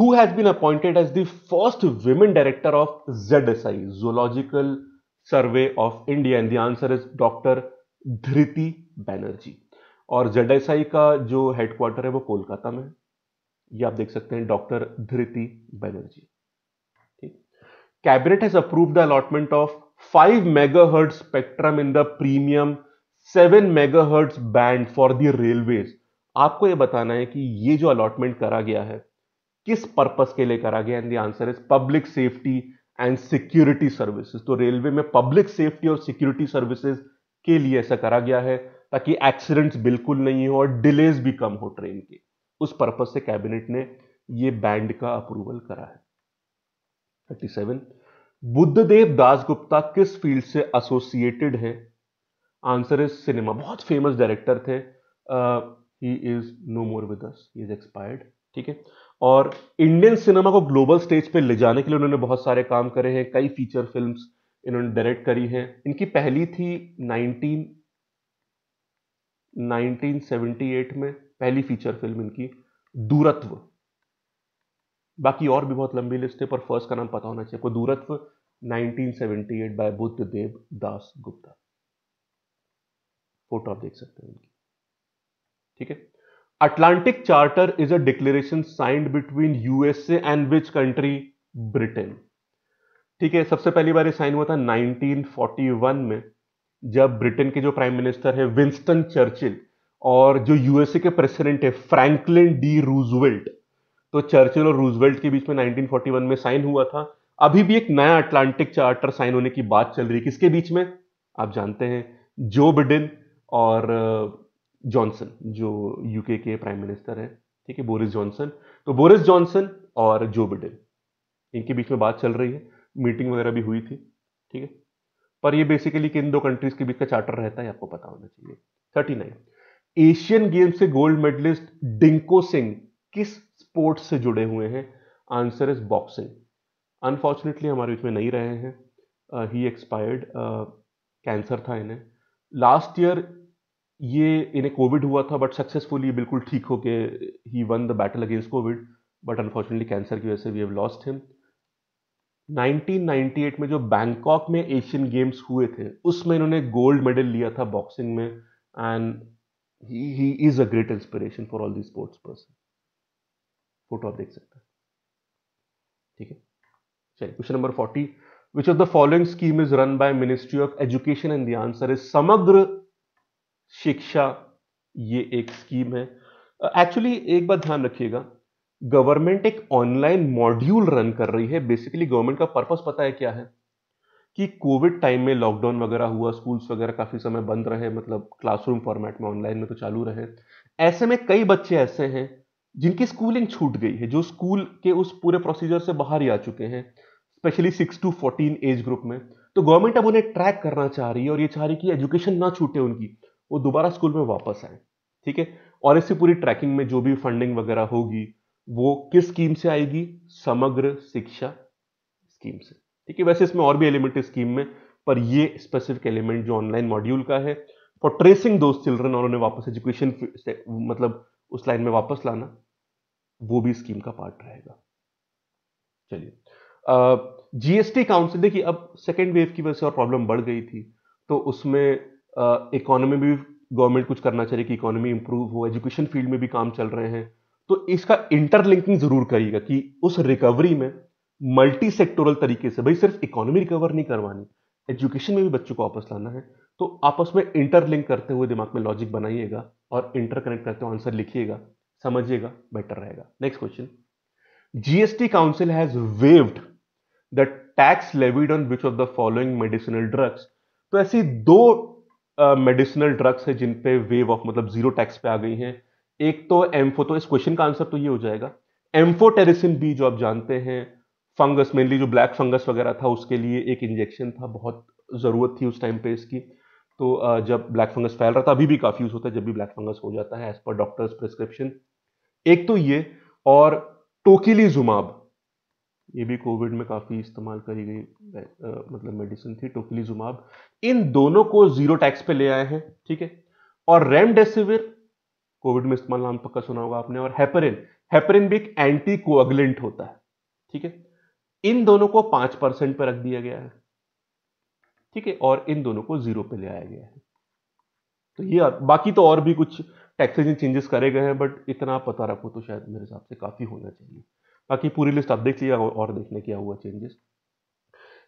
who has been appointed as the first women director of Z S I zoological survey of India and the answer is doctor Dhriti Banerjee और जेड का जो हेडक्वार्टर है वो कोलकाता में है ये आप देख सकते हैं डॉक्टर धृति बैनर्जी ठीक cabinet has approve the allotment of megahertz spectrum in the premium megahertz band for the railways आपको यह बताना है कि ये जो अलॉटमेंट करा गया है किस पर्पस के लिए करा गया and the answer is public safety and security services तो रेलवे में पब्लिक सेफ्टी और सिक्योरिटी सर्विसेज के लिए ऐसा करा गया है ताकि एक्सीडेंट्स बिल्कुल नहीं हो और डिलेज भी कम हो ट्रेन के उस पर्पज से कैबिनेट ने यह बैंड का अप्रूवल करा है 37 बुद्धदेव दास गुप्ता किस फील्ड से एसोसिएटेड है आंसर इज सिनेमा बहुत फेमस डायरेक्टर थे he is no more with is expired ठीक है और इंडियन सिनेमा को ग्लोबल स्टेज पे ले जाने के लिए उन्होंने बहुत सारे काम करे हैं कई फीचर फिल्म्स इन्होंने डायरेक्ट करी हैं इनकी पहली थी 19 1978 में पहली फीचर फिल्म इनकी दूरत्व बाकी और भी बहुत लंबी लिस्ट है पर फर्स्ट का नाम पता होना चाहिए Dooratwa 1978 by Buddhadeb Dasgupta photo आप देख सकते हैं इनकी ठीक है Atlantic charter is a declaration signed between USA and which country Britain ठीक है सबसे पहली बार साइन हुआ था 1941 में जब ब्रिटेन के जो प्राइम मिनिस्टर है विंस्टन चर्चिल और जो यूएसए के प्रेसिडेंट है फ्रैंकलिन डी रूजवेल्ट तो चर्चिल और रूजवेल्ट के बीच में 1941 में साइन हुआ था अभी भी एक नया अटलांटिक चार्टर साइन होने की बात चल रही है किसके बीच में आप जानते हैं जो बिडेन और जॉनसन जो यूके के प्राइम मिनिस्टर हैं ठीक है बोरिस जॉनसन तो बोरिस जॉनसन और जो बिडेन इनके बीच में बात चल रही है मीटिंग वगैरह भी हुई थी ठीक है पर ये बेसिकली किन दो कंट्रीज के बीच का चार्टर रहता है आपको पता होना चाहिए थर्टी नाइन एशियन गेम से गोल्ड मेडलिस्ट डिंको सिंह किस स्पोर्ट से जुड़े हुए हैं आंसर इज बॉक्सिंग अनफॉर्चुनेटली हमारे बीच में नहीं रहे हैं ही एक्सपायर्ड कैंसर था इन्हें लास्ट ईयर ये इन्हें कोविड हुआ था बट सक्सेसफुली बिल्कुल ठीक होके he won the battle against covid but unfortunately cancer की वजह से वी हैव लॉस्ट हिम 1998 में जो बैंकॉक में एशियन गेम्स हुए थे उसमें इन्होंने गोल्ड मेडल लिया था बॉक्सिंग में and he is a great inspiration for all the sports person photo आप देख सकते हैं ठीक है चलिए question number forty which of the following scheme is run by ministry of education and the answer is Samagra Shiksha ये एक स्कीम है एक्चुअली एक बात ध्यान रखिएगा गवर्नमेंट एक ऑनलाइन मॉड्यूल रन कर रही है बेसिकली गवर्नमेंट का पर्पस पता है क्या है कि कोविड टाइम में लॉकडाउन वगैरह हुआ स्कूल्स वगैरह काफ़ी समय बंद रहे मतलब क्लासरूम फॉर्मेट में ऑनलाइन में तो चालू रहे ऐसे में कई बच्चे ऐसे हैं जिनकी स्कूलिंग छूट गई है जो स्कूल के उस पूरे प्रोसीजर से बाहर ही आ चुके हैं specially six to fourteen age group में तो गवर्नमेंट अब उन्हें ट्रैक करना चाह रही है और ये चाह रही है कि एजुकेशन ना छूटे उनकी वो दोबारा स्कूल में वापस आए ठीक है और इससे पूरी ट्रैकिंग में जो भी फंडिंग वगैरह होगी वो किस स्कीम से आएगी समग्र शिक्षा स्कीम से ठीक है वैसे इसमें और भी एलिमेंट है स्कीम में पर ये स्पेसिफिक एलिमेंट जो ऑनलाइन मॉड्यूल का है फॉर ट्रेसिंग दो चिल्ड्रन और उन्हें वापस एजुकेशन मतलब उस लाइन में वापस लाना वो भी स्कीम का पार्ट रहेगा चलिए जीएसटी काउंसिल देखिए अब सेकेंड वेव की वजह से और प्रॉब्लम बढ़ गई थी तो उसमें इकोनॉमी भी गवर्नमेंट कुछ करना चाहिए कि इकोनॉमी इंप्रूव हो एजुकेशन फील्ड में भी काम चल रहे हैं तो इसका इंटरलिंकिंग जरूर करिएगा कि उस रिकवरी में मल्टी सेक्टोरल तरीके से भाई सिर्फ इकोनॉमी रिकवर नहीं करवानी एजुकेशन में भी बच्चों को वापस लाना है तो आपस में इंटरलिंक करते हुए दिमाग में लॉजिक बनाइएगा और इंटरकनेक्ट करते हुए आंसर लिखिएगा समझिएगा बेटर रहेगा next question GST council has waived the tax levied on which of the following medicinal drugs तो ऐसी दो मेडिसिनल ड्रग्स है जिन पे वेव ऑफ मतलब जीरो टैक्स पे आ गई हैं एक तो एम्फो तो इस क्वेश्चन का आंसर तो ये हो जाएगा एम्फोटेरिसिन बी जो आप जानते हैं फंगस मेनली जो ब्लैक फंगस वगैरह था उसके लिए एक इंजेक्शन था बहुत ज़रूरत थी उस टाइम पे इसकी तो जब ब्लैक फंगस फैल रहा था अभी भी काफ़ी यूज़ होता है जब भी ब्लैक फंगस हो जाता है एज पर डॉक्टर्स प्रिस्क्रिप्शन एक तो ये और टोकिली जुमाब ये भी कोविड में काफ़ी इस्तेमाल करी गई मतलब मेडिसिन थी टोकली जुमाब इन दोनों को जीरो टैक्स पे ले आए हैं ठीक है और रेमडेसिविर कोविड में इस्तेमाल नाम पक्का सुना होगा आपने और हेपरिन हेपरिन भी एक एंटी कोअगलेंट होता है ठीक है इन दोनों को पांच परसेंट पर रख दिया गया है ठीक है और इन दोनों को जीरो पे ले आया गया है तो ये बाकी तो और भी कुछ टैक्सेशन चेंजेस करे गए हैं बट इतना पता रखो तो शायद मेरे हिसाब से काफी होना चाहिए बाकी पूरी लिस्ट आप देख लिया और देखने क्या हुआ चेंजेस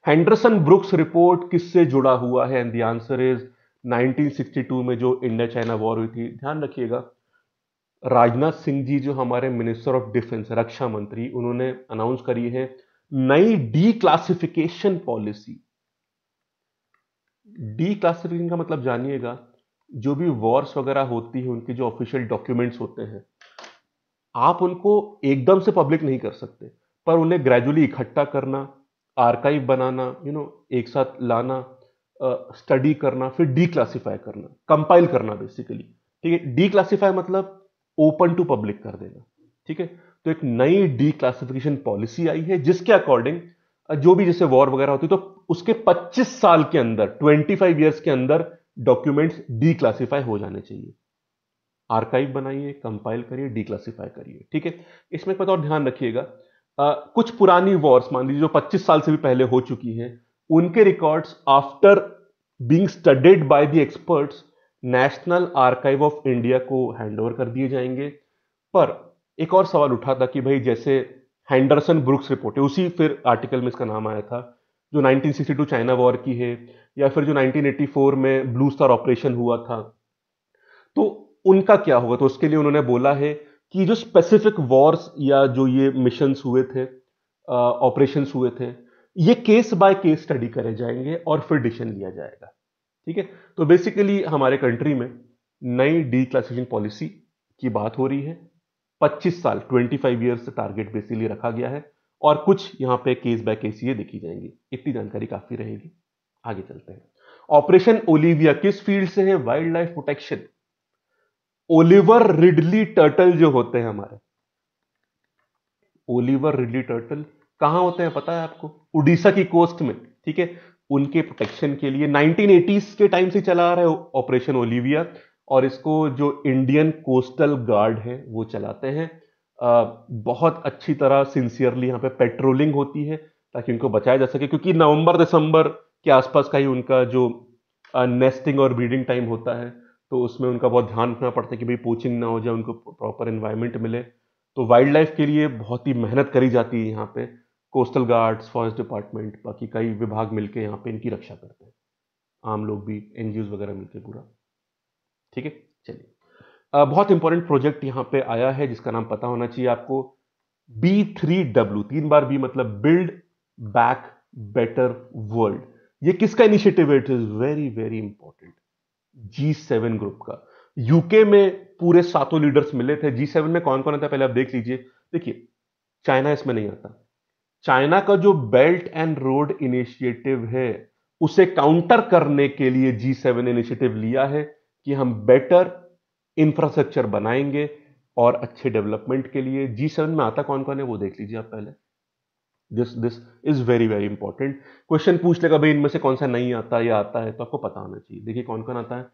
हैंडरसन ब्रुक्स रिपोर्ट किससे जुड़ा हुआ है एंड द आंसर इज 1962 में जो इंडिया चाइना वॉर हुई थी ध्यान रखिएगा राजनाथ सिंह जी जो हमारे मिनिस्टर ऑफ डिफेंस रक्षा मंत्री उन्होंने अनाउंस करी है नई declassification policy declassification का मतलब जानिएगा जो भी वॉर्स वगैरह होती है उनके जो ऑफिशियल डॉक्यूमेंट्स होते हैं आप उनको एकदम से पब्लिक नहीं कर सकते पर उन्हें ग्रेजुअली इकट्ठा करना आर्काइव बनाना यू you नो know, एक साथ लाना स्टडी uh, करना फिर क्लासीफाई करना कंपाइल करना बेसिकली ठीक है क्लासीफाई मतलब ओपन टू पब्लिक कर देना ठीक है तो एक नई डीक्लासिफिकेशन पॉलिसी आई है जिसके अकॉर्डिंग जो भी जैसे वॉर वगैरह होती तो उसके 25 साल के अंदर 25 फाइव ईयर्स के अंदर डॉक्यूमेंट्स क्लासीफाई हो जाने चाहिए आर्काइव बनाइए कंपाइल करिए डिक्लासीफाई करिए ठीक है इसमें एक बात और ध्यान रखिएगा कुछ पुरानी वॉर्स मान लीजिए जो 25 साल से भी पहले हो चुकी हैं उनके records after being studied by the experts national archive of India को हैंड कर दिए जाएंगे पर एक और सवाल उठा था कि भाई जैसे हैंडरसन ब्रुक्स रिपोर्ट है उसी फिर आर्टिकल में इसका नाम आया था जो 1962 चाइना वॉर की है या फिर जो 1984 में ब्लू स्टार ऑपरेशन हुआ था तो उनका क्या होगा तो उसके लिए उन्होंने बोला है कि जो स्पेसिफिक वॉर्स या जो ये मिशंस हुए थे ऑपरेशन हुए थे ये केस बाय केस स्टडी करे जाएंगे और फिर डिसीजन लिया जाएगा ठीक है तो बेसिकली हमारे कंट्री में नई डी क्लासिफिकेशन पॉलिसी की बात हो रही है 25 साल 25 फाइव ईयर्स टारगेट बेसिकली रखा गया है और कुछ यहां पे केस बाय केस ये देखी जाएंगी इतनी जानकारी काफी रहेगी आगे चलते हैं ऑपरेशन ओलिविया किस फील्ड से है wildlife protection Oliver Ridley turtle जो होते हैं हमारे ओलिवर रिडली टर्टल कहां होते हैं पता है आपको उड़ीसा की कोस्ट में ठीक है उनके प्रोटेक्शन के लिए 1980s के टाइम से चला आ रहा है ऑपरेशन ओलिविया और इसको जो इंडियन कोस्टल गार्ड है वो चलाते हैं आ, बहुत अच्छी तरह सिंसियरली यहाँ पे पेट्रोलिंग होती है ताकि उनको बचाया जा सके क्योंकि नवंबर दिसंबर के आसपास का ही उनका जो नेस्टिंग और ब्रीडिंग टाइम होता है तो उसमें उनका बहुत ध्यान रखना पड़ता है कि भाई पोचिंग ना हो जाए उनको प्रॉपर इन्वायरमेंट मिले तो वाइल्ड लाइफ के लिए बहुत ही मेहनत करी जाती है यहाँ पे कोस्टल गार्ड्स फॉरेस्ट डिपार्टमेंट बाकी कई विभाग मिलके यहाँ पे इनकी रक्षा करते हैं आम लोग भी एन वगैरह मिलते पूरा ठीक है चलिए बहुत इंपॉर्टेंट प्रोजेक्ट यहाँ पे आया है जिसका नाम पता होना चाहिए आपको बी थ्री डब्ल्यू तीन बार बी मतलब बिल्ड बैक बेटर वर्ल्ड ये किसका इनिशिएटिव है it is very very important G seven group का यूके में पूरे सातों लीडर्स मिले थे जी सेवन में कौन कौन था पहले आप देख लीजिए देखिए चाइना इसमें नहीं आता चाइना का जो बेल्ट एंड रोड इनिशिएटिव है उसे काउंटर करने के लिए जी सेवन इनिशिएटिव लिया है कि हम बेटर इंफ्रास्ट्रक्चर बनाएंगे और अच्छे डेवलपमेंट के लिए जी सेवन में आता कौन कौन है वो देख लीजिए आप पहले this this is very very important question पूछ लेगा भाई इनमें से कौन सा नहीं आता या आता है तो आपको पता होना चाहिए देखिए कौन कौन आता है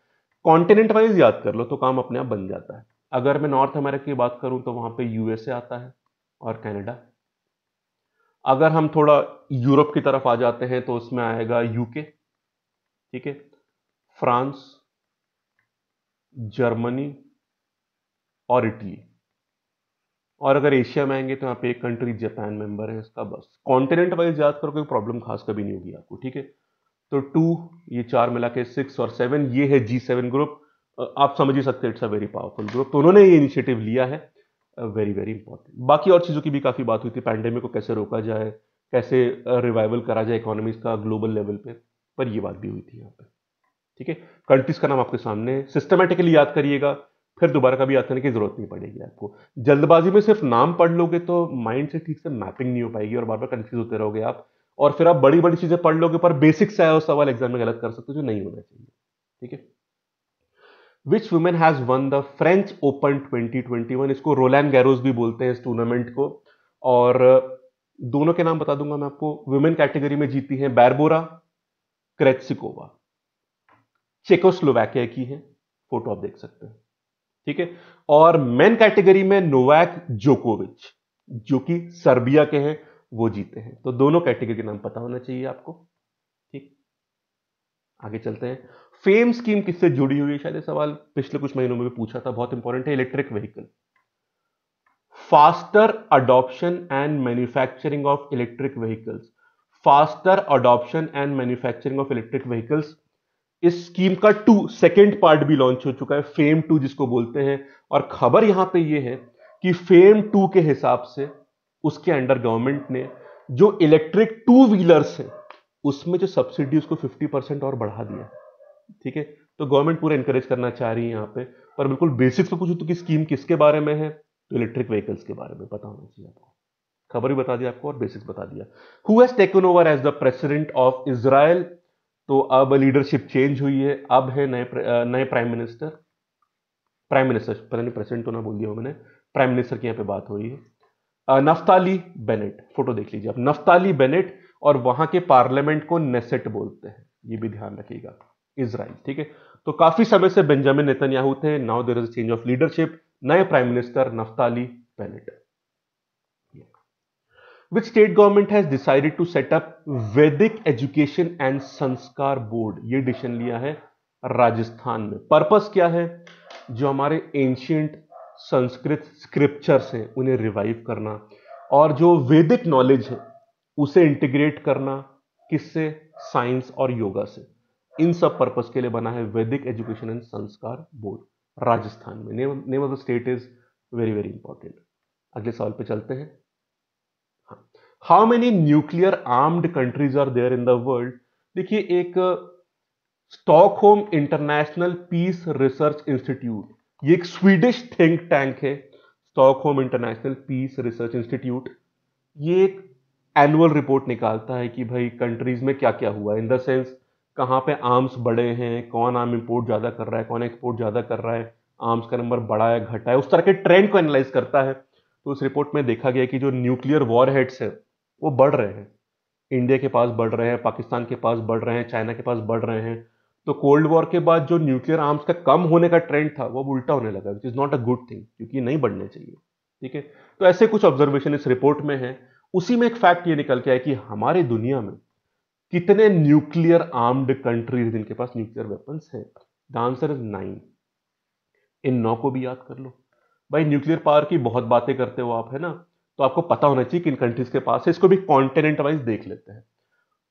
कॉन्टिनेंट वाइज याद कर लो तो काम अपने आप बन जाता है अगर मैं नॉर्थ अमेरिका की बात करूं तो वहां पे यूएसए आता है और कनाडा अगर हम थोड़ा यूरोप की तरफ आ जाते हैं तो उसमें आएगा यूके ठीक है फ्रांस जर्मनी और इटली और अगर एशिया में आएंगे तो यहाँ पे एक कंट्री जापान मेंबर है इसका बस कॉन्टिनेंट वाइज याद करो कोई प्रॉब्लम खास कभी नहीं होगी आपको ठीक है तो टू ये चार मिला के सिक्स और सेवन ये है जी सेवन ग्रुप आप समझ ही सकते it's a very powerful group तो उन्होंने ये इनिशिएटिव लिया है वेरी वेरी इंपॉर्टेंट बाकी और चीज़ों की भी काफ़ी बात हुई थी पैंडेमिक को कैसे रोका जाए कैसे रिवाइवल करा जाए इकोनॉमीज का ग्लोबल लेवल पे पर ये बात भी हुई थी यहाँ पे ठीक है कंट्रीज का नाम आपके सामने सिस्टमेटिकली याद करिएगा फिर दोबारा कभी आने की जरूरत नहीं पड़ेगी आपको जल्दबाजी में सिर्फ नाम पढ़ लोगे तो माइंड से ठीक से मैपिंग नहीं हो पाएगी और बार बार कंफ्यूज होते रहोगे आप और फिर आप बड़ी बड़ी चीजें पढ़ लोगे पर बेसिक से आया सवाल एग्जाम में गलत कर सकते हो जो नहीं होना चाहिए ठीक है which women has won the French Open 2021 इसको रोलैंड गैरोज भी बोलते हैं इस टूर्नामेंट को और दोनों के नाम बता दूंगा मैं आपको वुमेन कैटेगरी में जीती है बैरबोरा क्रेचसिकोवा चेकोस्लोवाकिया की है फोटो आप देख सकते हैं ठीक है और मेन कैटेगरी में नोवैक जोकोविच जो कि सर्बिया के हैं वो जीते हैं तो दोनों कैटेगरी के नाम पता होना चाहिए आपको ठीक आगे चलते हैं फेम स्कीम किससे जुड़ी हुई है शायद सवाल पिछले कुछ महीनों में भी पूछा था बहुत इंपॉर्टेंट है electric vehicle faster adoption and manufacturing of electric vehicles faster adoption and manufacturing of electric vehicles इस स्कीम का टू सेकेंड पार्ट भी लॉन्च हो चुका है फेम टू जिसको बोलते हैं और खबर यहां पे ये है कि फेम टू के हिसाब से उसके अंडर गवर्नमेंट ने जो इलेक्ट्रिक टू व्हीलर्स हैं उसमें जो सब्सिडी उसको 50 परसेंट और बढ़ा दिया ठीक है तो गवर्नमेंट पूरा इंकरेज करना चाह रही है यहाँ पे पर बिल्कुल बेसिक्स पे पूछू तो कि स्कीम किसके बारे में है तो इलेक्ट्रिक व्हीकल्स के बारे में पता होना चाहिए आपको खबर भी बता दी आपको और बेसिक्स बता दिया who has taken over as the president of Israel तो अब लीडरशिप चेंज हुई है अब है नए नए प्राइम मिनिस्टर प्राइम मिनिस्टर पता नहीं प्रेसिडेंट तो ना बोल दिया मैंने प्राइम मिनिस्टर की यहाँ पे बात हो रही है नफ्ताली बेनेट फोटो देख लीजिए आप नफ्ताली बेनेट और वहां के पार्लियामेंट को नेसेट बोलते हैं ये भी ध्यान रखिएगा इसराइल ठीक है तो काफी समय से बेंजामिन नेतन्याहू थे now there is change of leadership नए prime minister Naftali Bennett which state government has decided to set up Vedic education and Sanskar board ये डिसीजन लिया है राजस्थान में पर्पस क्या है जो हमारे एंशियंट संस्कृत स्क्रिप्चर्स हैं उन्हें रिवाइव करना और जो वैदिक नॉलेज है उसे इंटीग्रेट करना किससे साइंस और योगा से इन सब पर्पस के लिए बना है Vedic education and Sanskar board Rajasthan में name of the state is very very important अगले सवाल पे चलते हैं how many nuclear armed countries are there in the world देखिए एक Stockholm International Peace Research Institute ये एक स्वीडिश थिंक टैंक है Stockholm International Peace Research Institute ये एक एनुअल रिपोर्ट निकालता है कि भाई कंट्रीज में क्या क्या हुआ इन द सेंस कहाँ पे आर्म्स बड़े हैं कौन आर्म इम्पोर्ट ज़्यादा कर रहा है कौन एक्सपोर्ट ज़्यादा कर रहा है आर्म्स का नंबर बढ़ा है घटा है उस तरह के ट्रेंड को एनालाइज करता है तो उस रिपोर्ट में देखा गया कि जो न्यूक्लियर वॉर हेड्स है वो बढ़ रहे हैं इंडिया के पास बढ़ रहे हैं पाकिस्तान के पास बढ़ रहे हैं चाइना के पास बढ़ रहे हैं तो कोल्ड वॉर के बाद जो न्यूक्लियर आर्म्स का कम होने का ट्रेंड था वो उल्टा होने लगा which is not a good thing क्योंकि नहीं बढ़ने चाहिए ठीक है तो ऐसे कुछ ऑब्जर्वेशन इस रिपोर्ट में है उसी में एक फैक्ट ये निकल के आया कि हमारे दुनिया में कितने न्यूक्लियर आर्म्ड कंट्रीज जिनके पास न्यूक्लियर वेपन्स है द आंसर इज नाइन इन नौ को भी याद कर लो भाई न्यूक्लियर पावर की बहुत बातें करते हो आप है ना तो आपको पता होना चाहिए किन कंट्रीज के पास है इसको भी कॉन्टिनेंट वाइज देख लेते हैं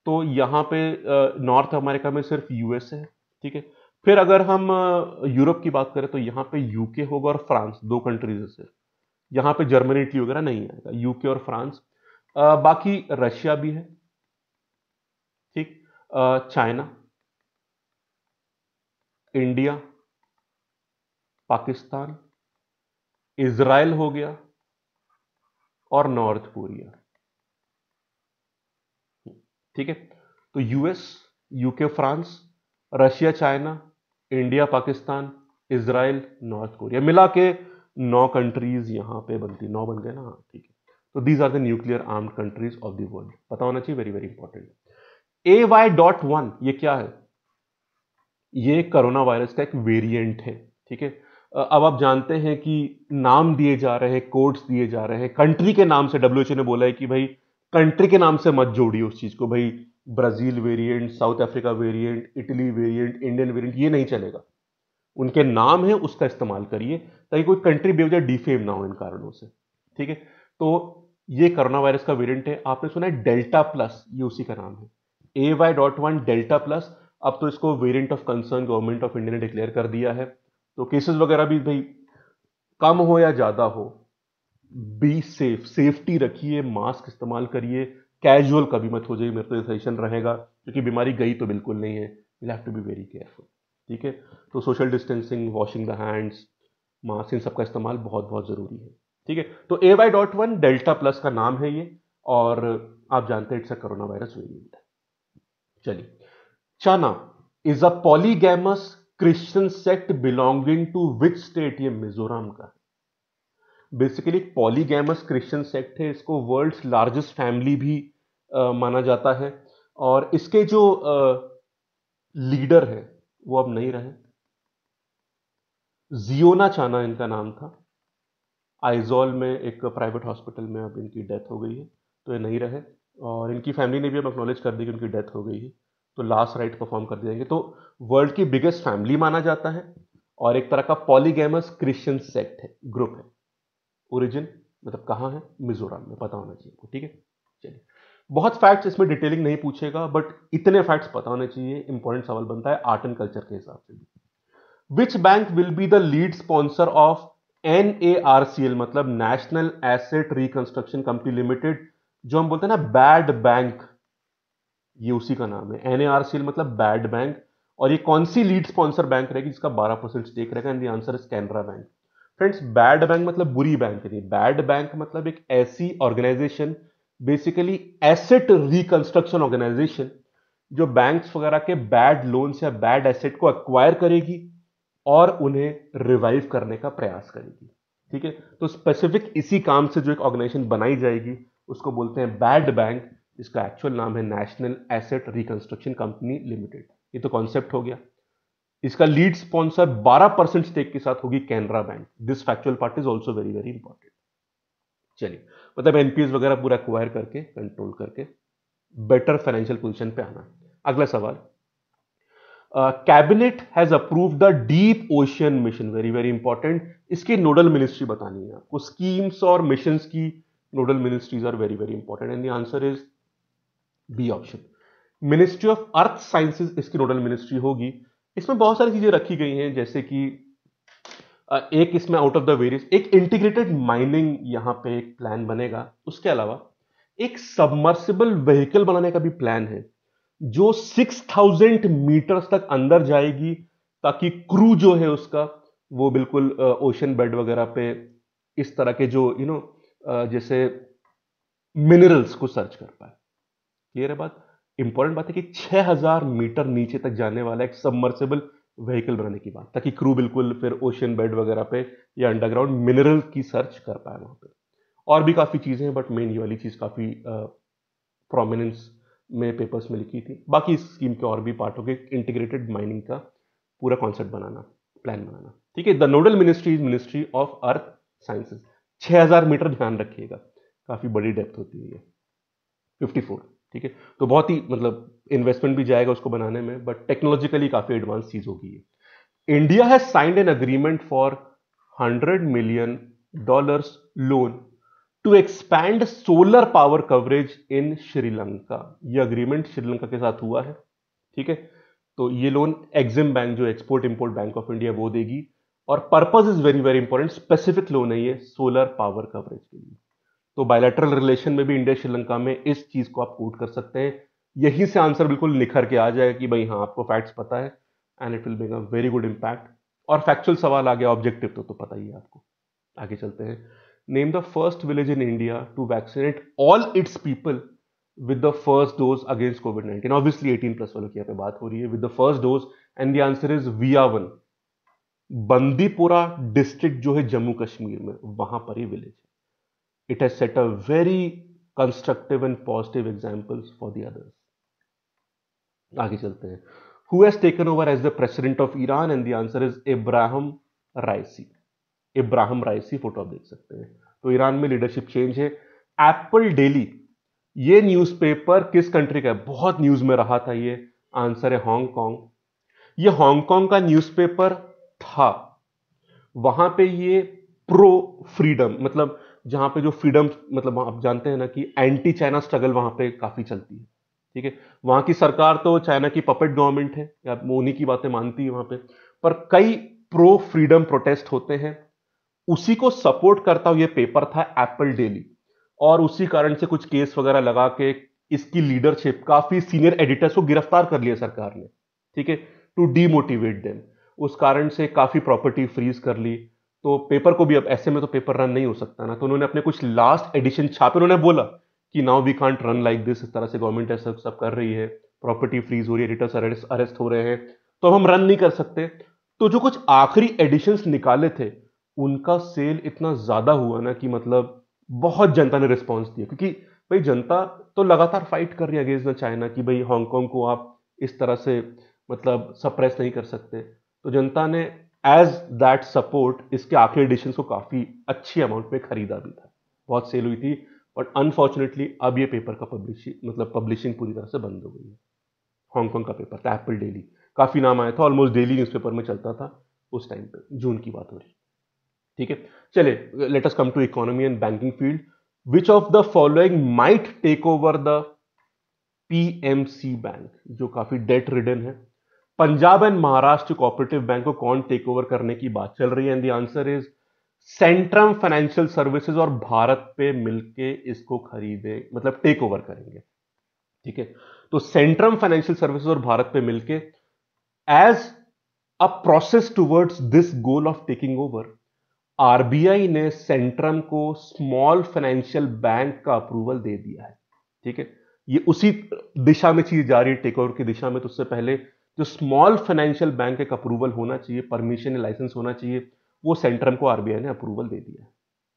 तो यहाँ पे नॉर्थ अमेरिका में सिर्फ यूएस है ठीक है फिर अगर हम यूरोप की बात करें तो यहाँ पे यूके होगा और फ्रांस दो कंट्रीज है सिर्फ यहाँ पे जर्मनी इटली वगैरह नहीं आएगा यूके और फ्रांस बाकी रशिया भी है ठीक चाइना इंडिया पाकिस्तान इसराइल हो गया और नॉर्थ कोरिया ठीक है तो US UK France Russia China India Pakistan Israel North Korea मिला के नौ कंट्रीज यहां पे बनती नौ बन गए ना हाँ ठीक है तो these are the nuclear arm countries of the world पता होना चाहिए very very important A Y dot one ये क्या है ये कोरोना वायरस का एक वेरिएंट है ठीक है अब आप जानते हैं कि नाम दिए जा रहे हैं कोड्स दिए जा रहे हैं कंट्री के नाम से डब्ल्यू ने बोला है कि भाई कंट्री के नाम से मत जोड़िए उस चीज़ को भाई Brazil variant South Africa variant Italy variant Indian variant ये नहीं चलेगा उनके नाम है उसका इस्तेमाल करिए ताकि कोई कंट्री बेवजह डिफेम ना हो इन कारणों से ठीक है तो ये करोना वायरस का वेरिएंट है आपने सुना है डेल्टा प्लस ये उसी का नाम है A Y dot one delta plus अब तो इसको variant of concern government of India ने डिक्लेयर कर दिया है तो केसेस वगैरह भी भाई कम हो या ज़्यादा हो बी सेफ सेफ्टी रखिए मास्क इस्तेमाल करिए कैजुअल कभी मत हो जाइए मेरे तो सेशन रहेगा क्योंकि बीमारी गई तो बिल्कुल नहीं है you have to be very careful ठीक है तो social distancing washing the hands mask इन सबका इस्तेमाल बहुत बहुत ज़रूरी है ठीक है तो A Y dot one delta plus का नाम है ये और आप जानते हैं इट्स अ कोरोना वायरस है चलिए Chana is a polygamous Christian sect belonging to which state ये मिजोरम का है बेसिकली एक पॉलीगैमस क्रिश्चियन सेक्ट है इसको वर्ल्ड्स लार्जेस्ट फैमिली भी आ, माना जाता है और इसके जो आ, लीडर है वो अब नहीं रहे जियोना चाना इनका नाम था आइजोल में एक प्राइवेट हॉस्पिटल में अब इनकी डेथ हो गई है तो ये नहीं रहे और इनकी फैमिली ने भी अब एक्नॉलेज कर दी कि उनकी डेथ हो गई है तो लास्ट राइट परफॉर्म कर देंगे तो वर्ल्ड की बिगेस्ट फैमिली माना जाता है और एक तरह का पॉलीगेमस क्रिश्चियन सेक्ट है ग्रुप है ओरिजिन मतलब कहाँ है मिजोरम में पता होना चाहिए आपको ठीक है चलिए बहुत फैक्ट्स इसमें डिटेलिंग नहीं पूछेगा बट इतने फैक्ट्स पता होने चाहिए इंपॉर्टेंट सवाल बनता है आर्ट एंड कल्चर के हिसाब से which bank will be the lead sponsor of N A R C L मतलब national asset reconstruction company limited जो हम बोलते हैं ना बैड बैंक ये उसी का नाम है N A R C L मतलब बैड बैंक और ये कौन सी लीड स्पॉन्सर बैंक रहेगी जिसका बारह परसेंट स्टेक रहेगा and the answer is Canara bank friends bad bank मतलब बुरी बैंक नहीं बैड बैंक मतलब एक ऐसी organization basically asset reconstruction organization जो बैंक्स वगैरह के बैड लोन्स या बैड एसेट को एक्वायर करेगी और उन्हें रिवाइव करने का प्रयास करेगी ठीक है तो स्पेसिफिक इसी काम से जो एक ऑर्गेनाइजेशन बनाई जाएगी उसको बोलते हैं बैड बैंक इसका एक्चुअल नाम है national asset reconstruction company limited ये तो कॉन्सेप्ट हो गया इसका लीड स्पॉन्सर 12 परसेंट स्टेक के साथ होगी Canara bank this factual part is also very very important चलिए मतलब एनपीएस वगैरह पूरा एक्वायर करके कंट्रोल करके बेटर फाइनेंशियल पोजिशन पे आना अगला सवाल cabinet has approve the deep ocean mission very very important इसकी नोडल मिनिस्ट्री बतानी है आपको स्कीम्स और मिशन की nodal ministries are very very important and the answer is B option ministry of earth sciences इसकी नोडल मिनिस्ट्री होगी इसमें बहुत सारी चीजें रखी गई हैं जैसे कि एक इसमें आउट ऑफ द वेरियस एक इंटीग्रेटेड माइनिंग यहां पे एक प्लान बनेगा उसके अलावा एक सबमर्सिबल व्हीकल बनाने का भी प्लान है जो 6000 मीटर्स तक अंदर जाएगी ताकि क्रू जो है उसका वो बिल्कुल ओशन बेड वगैरह पे इस तरह के जो यू you नो know, जैसे मिनरल्स को सर्च कर पाए क्लियर है बात इंपॉर्टेंट बात है कि 6000 मीटर नीचे तक जाने वाला एक सबमर्सेबल व्हीकल बनाने की बात ताकि क्रू बिल्कुल फिर ओशन बेड वगैरह पे या अंडरग्राउंड मिनरल की सर्च कर पाए वहां पर और भी काफ़ी चीज़ें हैं बट मेन ये वाली चीज़ काफ़ी प्रोमिनेंस में पेपर्स में लिखी थी बाकी इस स्कीम के और भी पार्ट हो गए इंटीग्रेटेड माइनिंग का पूरा कॉन्सेप्ट बनाना प्लान बनाना ठीक है the nodal ministry is ministry of earth sciences 6000 metre ध्यान रखिएगा काफ़ी बड़ी डेप्थ होती है ये 54 ठीक है तो बहुत ही मतलब इन्वेस्टमेंट भी जाएगा उसको बनाने में बट टेक्नोलॉजिकली काफ़ी एडवांस चीज़ होगी India has signed an agreement for hundred million dollars loan to expand solar power coverage in Sri Lanka ये अग्रीमेंट श्रीलंका के साथ हुआ है ठीक है तो ये लोन एग्जिम बैंक जो export import bank of India वो देगी और purpose is very very important specific loan है ये सोलर पावर कवरेज के लिए तो बायलैटरल रिलेशन में भी इंडिया श्रीलंका में इस चीज़ को आप कोट कर सकते हैं यहीं से आंसर बिल्कुल निखर के आ जाए कि भाई हाँ आपको फैक्ट्स पता है and it will make a very good impact और फैक्चुअल सवाल आ गया ऑब्जेक्टिव तो तो पता ही है आपको आगे चलते हैं name the first village in India to vaccinate all its people with the first dose against Covid nineteen obviously eighteen plus वालों की यहाँ पे बात हो रही है with the first dose and the answer is Weyan Bandipora district जो है जम्मू कश्मीर में वहां पर ही village it has set a very constructive and positive examples for the others. आगे चलते हैं Who has taken over as the president of Iran? And the answer is Ibrahim Raisi. Ibrahim Raisi photo आप देख सकते हैं तो Iran में leadership change है एप्पल डेली ये न्यूज़पेपर किस कंट्री का है बहुत न्यूज़ में रहा था ये आंसर है हांगकांग ये हांगकांग का न्यूज़पेपर था वहां पे ये प्रो फ्रीडम मतलब जहाँ पे जो फ्रीडम मतलब आप जानते हैं ना कि एंटी चाइना स्ट्रगल वहां पे काफ़ी चलती है ठीक है वहां की सरकार तो चाइना की पपेट गवर्नमेंट है या मोनी की बातें मानती है वहां पे पर कई प्रो फ्रीडम प्रोटेस्ट होते हैं उसी को सपोर्ट करता हुआ पेपर था एप्पल डेली और उसी कारण से कुछ केस वगैरह लगा के इसकी लीडरशिप काफ़ी सीनियर एडिटर्स को गिरफ्तार कर लिया सरकार ने ठीक है टू डीमोटिवेट देम उस कारण से काफ़ी प्रॉपर्टी फ्रीज कर ली तो पेपर को भी अब ऐसे में तो पेपर रन नहीं हो सकता ना तो उन्होंने अपने कुछ लास्ट एडिशन छापे उन्होंने बोला कि now we can't run like this इस तरह से गवर्नमेंट ऐसा सब कर रही है प्रॉपर्टी फ्रीज हो रही है एडिटर्स अरेस्ट अरेस्ट हो रहे हैं तो अब हम रन नहीं कर सकते तो जो कुछ आखिरी एडिशन निकाले थे उनका सेल इतना ज़्यादा हुआ ना कि मतलब बहुत जनता ने रिस्पॉन्स दिया क्योंकि भाई जनता तो लगातार फाइट कर रही है अगेंस्ट चाइना कि भाई हांगकॉन्ग को आप इस तरह से मतलब सप्रेस नहीं कर सकते तो जनता ने एज दैट सपोर्ट इसके आखिरी एडिशन को काफ़ी अच्छी अमाउंट में खरीदा भी था बहुत सेल हुई थी बट अनफॉर्चुनेटली अब ये पेपर का पब्लिशिंग मतलब पब्लिशिंग पूरी तरह से बंद हो गई है हांगकॉन्ग का पेपर था एप्पल डेली काफ़ी नाम आया था ऑलमोस्ट डेली न्यूज़पेपर में चलता था उस टाइम पे जून की बात हो रही ठीक है चले let us come to economy and banking field which of the following might take over the PMC bank जो काफ़ी डेट रिडन है Punjab and Maharashtra cooperative bank को कौन टेक ओवर करने की बात चल रही है and the answer is Centrum financial services और भारत पे मिलके इसको खरीदे मतलब टेक ओवर करेंगे ठीक है तो सेंट्रम फाइनेंशियल सर्विसेज और भारत पे मिलके as a process towards this goal of taking over RBI ने सेंट्रम को स्मॉल फाइनेंशियल बैंक का अप्रूवल दे दिया है ठीक है ये उसी दिशा में चीज जा रही है टेक ओवर की दिशा में तो उससे पहले जो स्मॉल फाइनेंशियल बैंक एक अप्रूवल होना चाहिए परमिशन लाइसेंस होना चाहिए वो सेंट्रम को आरबीआई ने अप्रूवल दे दिया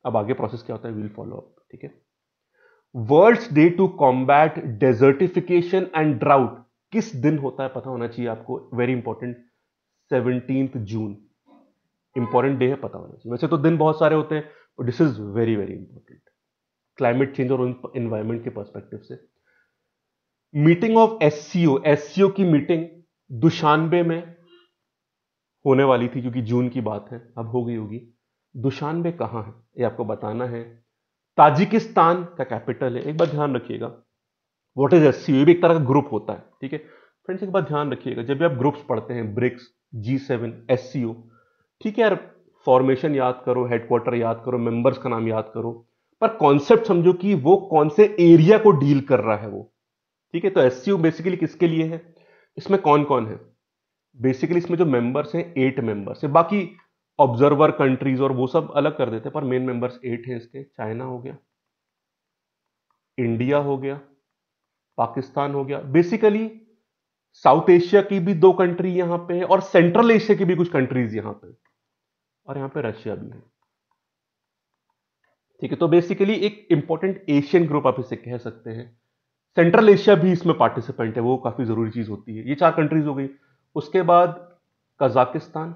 अब आगे प्रोसेस क्या होता है विल फॉलो अप ठीक है world day to combat desertification and drought किस दिन होता है पता होना चाहिए आपको very important seventeen June important day है पता होना चाहिए वैसे तो दिन बहुत सारे होते हैं this is very very important climate change और इन्वायरमेंट के परस्पेक्टिव से मीटिंग ऑफ एस की मीटिंग दुशानबे में होने वाली थी क्योंकि जून की बात है अब हो गई होगी दुशानबे कहाँ है ये आपको बताना है ताजिकिस्तान का कैपिटल है एक बार ध्यान रखिएगा वॉट इज एस सी भी एक तरह का ग्रुप होता है ठीक है फ्रेंड्स एक बार ध्यान रखिएगा जब भी आप ग्रुप्स पढ़ते हैं BRICS G seven S C O ठीक है यार फॉर्मेशन याद करो हेडक्वार्टर याद करो मेंबर्स का नाम याद करो पर कॉन्सेप्ट समझो कि वो कौन से एरिया को डील कर रहा है वो ठीक है तो एस बेसिकली किसके लिए है इसमें कौन कौन है बेसिकली इसमें जो मेंबर्स हैं एट मेंबर्स है बाकी ऑब्जर्वर कंट्रीज और वो सब अलग कर देते हैं पर मेन मेंबर्स एट हैं इसके चाइना हो गया इंडिया हो गया पाकिस्तान हो गया बेसिकली साउथ एशिया की भी दो कंट्री यहां पे है और सेंट्रल एशिया की भी कुछ कंट्रीज यहां पे और यहां पे रशिया भी है ठीक है तो बेसिकली एक इंपॉर्टेंट एशियन ग्रुप आप इसे कह सकते हैं सेंट्रल एशिया भी इसमें पार्टिसिपेंट है वो काफ़ी ज़रूरी चीज़ होती है ये चार कंट्रीज हो गई उसके बाद कजाकिस्तान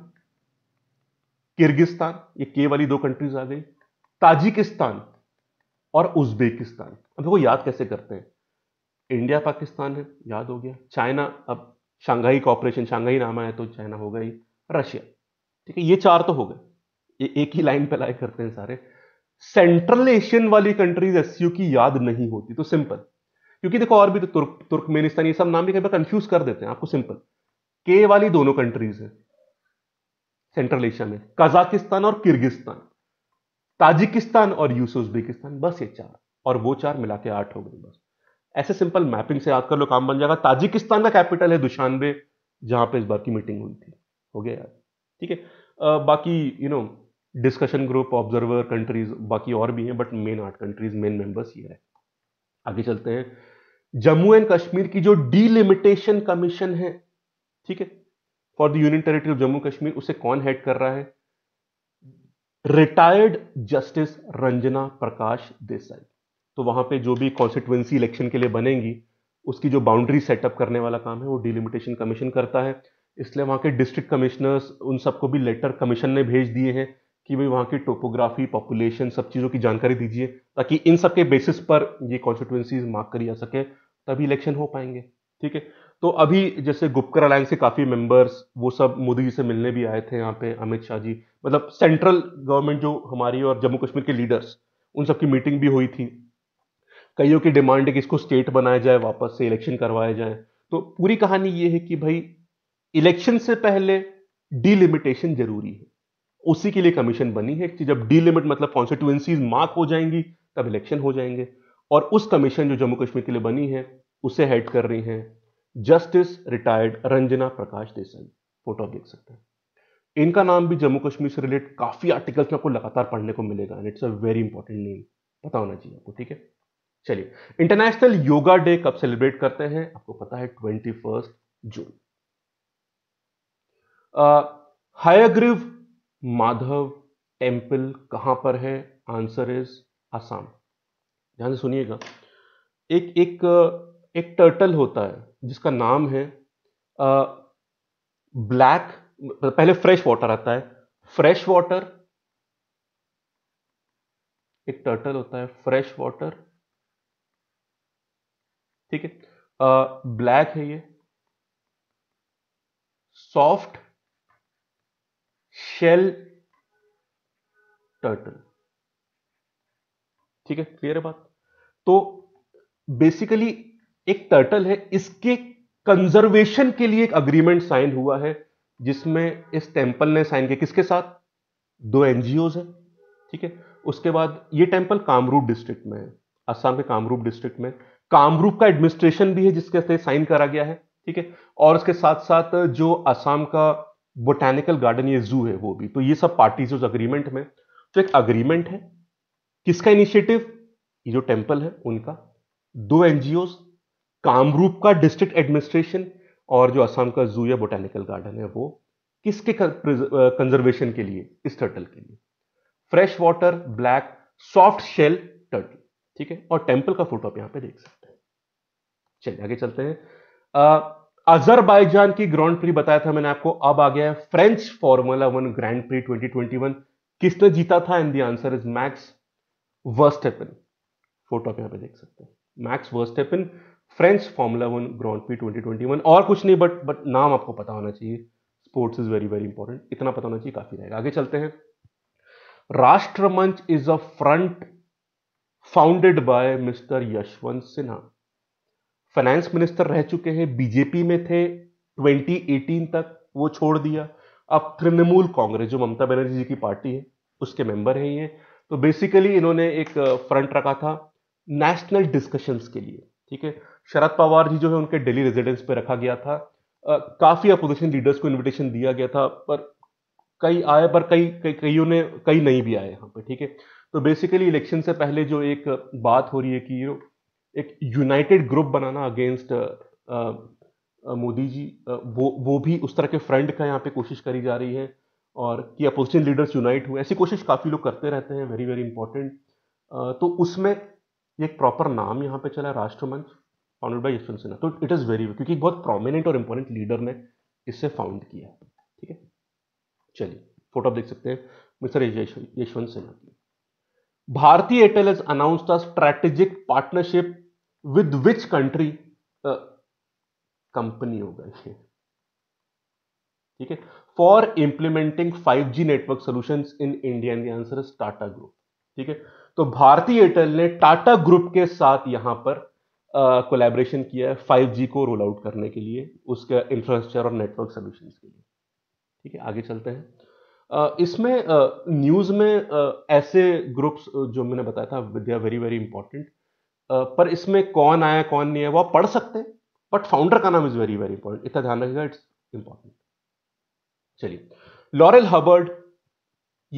किर्गिस्तान ये के वाली दो कंट्रीज आ गई ताजिकिस्तान और उज्बेकिस्तान अब देखो याद कैसे करते हैं इंडिया पाकिस्तान है याद हो गया चाइना अब शांघाई कॉपरेशन शांघाई नाम आया तो चाइना हो गई रशिया ठीक है ये चार तो हो गए ये एक ही लाइन पे लाए करते हैं सारे सेंट्रल एशियन वाली कंट्रीज एस की याद नहीं होती तो सिंपल क्योंकि देखो और भी तो तुर्क तुर्कमेनिस्तान ये सब नाम भी कहीं पर कंफ्यूज कर देते हैं आपको सिंपल के वाली दोनों कंट्रीज है सेंट्रल एशिया में कजाकिस्तान और किर्गिस्तान ताजिकिस्तान और उजबेकिस्तान बस ये चार और वो चार मिला के आठ हो गए बस ऐसे सिंपल मैपिंग से याद कर लो काम बन जाएगा ताजिकिस्तान का कैपिटल है दुशानबे जहां पे इस बार की मीटिंग हुई थी हो गया यार ठीक है बाकी you know discussion group observer countries बाकी और भी हैं बट मेन आठ कंट्रीज मेन मेंबर्स ये है आगे चलते हैं जम्मू एंड कश्मीर की जो डीलिमिटेशन कमीशन है ठीक है for the union territory of Jammu Kashmir उसे कौन हेड कर रहा है रिटायर्ड जस्टिस रंजना प्रकाश देसाई तो वहां पे जो भी कॉन्स्टिट्युएंसी इलेक्शन के लिए बनेंगी उसकी जो बाउंड्री सेटअप करने वाला काम है वो डिलिमिटेशन कमीशन करता है इसलिए वहां के डिस्ट्रिक्ट कमिश्नर्स उन सबको भी लेटर कमीशन ने भेज दिए हैं कि भाई वहाँ की टोपोग्राफी पॉपुलेशन सब चीज़ों की जानकारी दीजिए ताकि इन सब के बेसिस पर ये कॉन्स्टिट्यूंसीज मार्क करी जा सके तभी इलेक्शन हो पाएंगे ठीक है तो अभी जैसे गुप्कर अलायंस के काफ़ी मेंबर्स वो सब मोदी जी से मिलने भी आए थे यहाँ पे अमित शाह जी मतलब सेंट्रल गवर्नमेंट जो हमारी और जम्मू कश्मीर के लीडर्स उन सब की मीटिंग भी हुई थी कईयों की डिमांड है कि इसको स्टेट बनाया जाए वापस से इलेक्शन करवाया जाए तो पूरी कहानी ये है कि भाई इलेक्शन से पहले डिलिमिटेशन जरूरी है उसी के लिए कमीशन बनी है कि जब डी लिमिट मतलब कॉन्स्टिट्यूएंसीज मार्क हो जाएंगी तब इलेक्शन हो जाएंगे और उस कमीशन जो जम्मू कश्मीर के लिए बनी है उसे हेड कर रही हैं justice retired Ranjana Prakash Desai photo देख सकते हैं इनका नाम भी जम्मू कश्मीर से रिलेट काफी आर्टिकल्स में आपको लगातार पढ़ने को मिलेगा and it's a very important name पता होना चाहिए आपको ठीक है चलिए इंटरनेशनल योगा डे कब सेलिब्रेट करते हैं आपको पता है twenty first June Hayagriva Madhava temple कहाँ पर है आंसर इज आसाम ध्यान से सुनिएगा एक एक एक टर्टल होता है जिसका नाम है आ, ब्लैक पहले फ्रेश वाटर आता है फ्रेश वाटर एक टर्टल होता है फ्रेश वाटर ठीक है ब्लैक है ये सॉफ्ट शेल टर्टल ठीक है क्लियर है बात तो बेसिकली एक टर्टल है इसके कंजर्वेशन के लिए एक अग्रीमेंट साइन हुआ है जिसमें इस टेंपल ने साइन किया किसके साथ दो एनजीओ है ठीक है उसके बाद ये टेम्पल कामरूप डिस्ट्रिक्ट में है असम के कामरूप डिस्ट्रिक्ट में कामरूप का एडमिनिस्ट्रेशन भी है जिसके साथ साइन करा गया है ठीक है और उसके साथ साथ जो असम का बोटैनिकल गार्डन ये जू है वो भी तो ये सब पार्टीज उस अग्रीमेंट में तो एक अग्रीमेंट है किसका इनिशिएटिव ये जो टेम्पल है उनका दो एनजीओ कामरूप का डिस्ट्रिक्ट एडमिनिस्ट्रेशन और जो असम का जू या बोटेनिकल गार्डन है वो किसके कंजर्वेशन के लिए इस टर्टल के लिए fresh water black soft shell turtle ठीक है और टेम्पल का फोटो आप यहां पे देख सकते हैं चलिए आगे चलते हैं अजरबैजान की ग्रांड प्री बताया था मैंने आपको अब आ गया है French formula one grand pre 2021 किसने जीता था and the answer is Max Verstappen photo आप यहां पे देख सकते हैं Max Verstappen French formula one grand prix 2021 और कुछ नहीं बट बट नाम आपको पता होना चाहिए sports is very very important इतना पता होना चाहिए काफी रहेगा आगे चलते हैं Rashtramanch is a front founded by mister Yashwant Sinha finance minister रह चुके हैं बीजेपी में थे 2018 तक वो छोड़ दिया अब तृणमूल कांग्रेस जो ममता बनर्जी जी की पार्टी है उसके मेंबर हैं ये तो बेसिकली इन्होंने एक फ्रंट रखा था नेशनल डिस्कशंस के लिए ठीक है शरद पवार जी जो है उनके डेली रेजिडेंस पे रखा गया था आ, काफी अपोजिशन लीडर्स को इन्विटेशन दिया गया था पर कई आए पर कई कई कईयों ने कई नहीं भी आए यहाँ पे ठीक है तो बेसिकली इलेक्शन से पहले जो एक बात हो रही है कि एक यूनाइटेड ग्रुप बनाना against uh, uh, uh, Modi ji वो वो भी उस तरह के फ्रंट का यहाँ पे कोशिश करी जा रही है और कि अपोजिशन लीडर्स यूनाइट हुए ऐसी कोशिश काफ़ी लोग करते रहते हैं वेरी वेरी इंपॉर्टेंट तो उसमें एक प्रॉपर नाम यहाँ पे चला राष्ट्रमंच फाउंडेड बाई यशवंत सिन्हा तो इट इज़ वेरी क्योंकि बहुत प्रोमिनेंट और इम्पोर्टेंट लीडर ने इससे फाउंड किया है ठीक है चलिए फोटो आप देख सकते हैं मिस्टर यशवंत सिन्हा की Bharti Airtel is announce the strategic partnership with which country company हो गई है ठीक है for implementing 5G network solution in India and answer is Tata group ठीक है तो भारतीय एयरटेल ने टाटा ग्रुप के साथ यहां पर कोलेबरेशन uh, किया है 5G को रोल आउट करने के लिए उसके इंफ्रास्ट्रक्चर और नेटवर्क सोल्यूशन के लिए ठीक है आगे चलते हैं uh, इसमें न्यूज़ uh, में uh, ऐसे ग्रुप्स जो मैंने बताया था they are very very important पर इसमें कौन आया कौन नहीं है वो आप पढ़ सकते हैं बट फाउंडर का नाम इज वेरी वेरी इंपॉर्टेंट इतना ध्यान रखिएगा इट्स इंपॉर्टेंट चलिए लॉरेल हबर्ड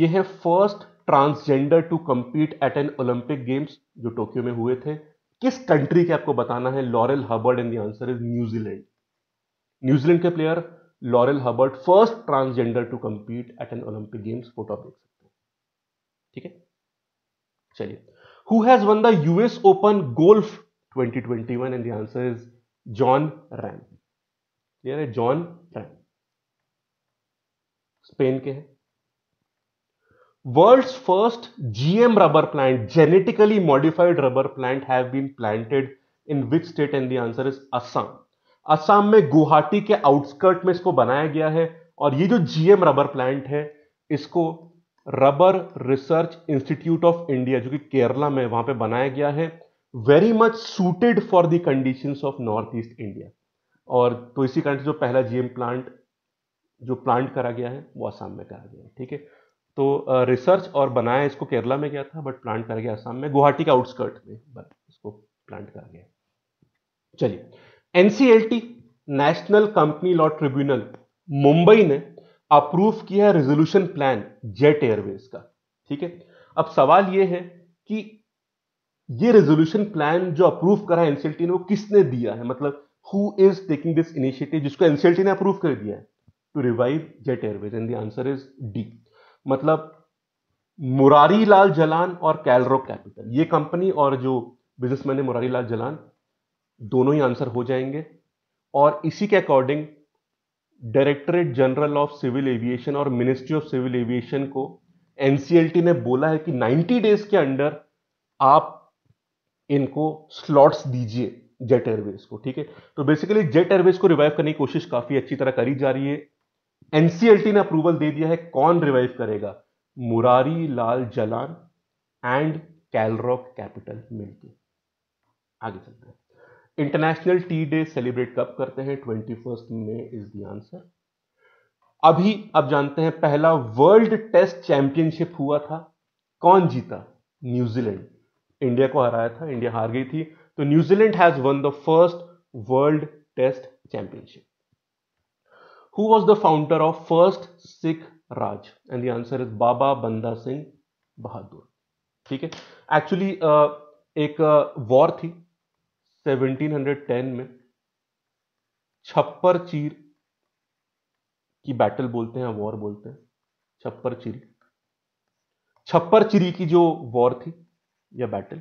ये है first transgender to compete at an Olympic games जो टोक्यो में हुए थे किस कंट्री के आपको बताना है Laurel Hubbard and the answer is New Zealand New Zealand के player Laurel Hubbard first transgender to compete at an Olympic games photo आप देख सकते हैं ठीक है चलिए Who has won the US Open Golf 2021? And the answer is John Ram. Clear है Jon Rahm Spain के हैं world's first GM rubber plant genetically modified rubber plant have been planted in which state and the answer is Assam Assam में गुवाहाटी के outskirt में इसको बनाया गया है और ये जो जीएम रबर प्लांट है इसको rubber research institute of India जो कि केरला में वहां पे बनाया गया है very much suited for the conditions of north east India और तो इसी कारण से जो पहला जीएम प्लांट जो प्लांट करा गया है वो आसाम में करा गया है ठीक है तो रिसर्च और बनाया इसको केरला में गया था बट प्लांट करा गया आसाम में गुवाहाटी का आउटस्कर्ट में बट इसको प्लांट करा गया चलिए NCLT national company law tribunal Mumbai ने अप्रूव किया है रेजोल्यूशन प्लान जेट एयरवेज का ठीक है अब सवाल यह है कि ये रेजोल्यूशन प्लान जो अप्रूव करा है एनसीएलटी ने वो किसने दिया है मतलब who is taking this initiative जिसको एनसीएलटी ने अप्रूव कर दिया है to revive Jet Airways and the answer is डी मतलब मुरारी लाल जलान और कैलरो कैपिटल ये कंपनी और जो बिजनेसमैन है मुरारी लाल जलान दोनों ही आंसर हो जाएंगे और इसी के according directorate general of civil aviation और मिनिस्ट्री ऑफ सिविल एविएशन को एनसीएलटी ने बोला है कि 90 डेज के अंडर आप इनको स्लॉट्स दीजिए जेट एयरवेज को ठीक है तो बेसिकली जेट एयरवेज को रिवाइव करने की कोशिश काफी अच्छी तरह करी जा रही है एनसीएलटी ने अप्रूवल दे दिया है कौन रिवाइव करेगा Murari Lal Jalan and Kalrock capital मिलकर आगे चलते हैं इंटरनेशनल टी डे सेलिब्रेट कब करते हैं ट्वेंटी फर्स्ट में इज द आंसर अभी आप जानते हैं पहला वर्ल्ड टेस्ट चैंपियनशिप हुआ था कौन जीता न्यूजीलैंड इंडिया को हराया था इंडिया हार गई थी तो New Zealand has won the first world test championship who was the founder of first Sikh Raj and the answer is Baba Banda Singh Bahadur ठीक है एक्चुअली uh, एक वॉर uh, थी 1710 में छप्पर चीर की बैटल बोलते हैं वॉर बोलते हैं छप्पर चिरी छप्पर चिरी की जो वॉर थी या बैटल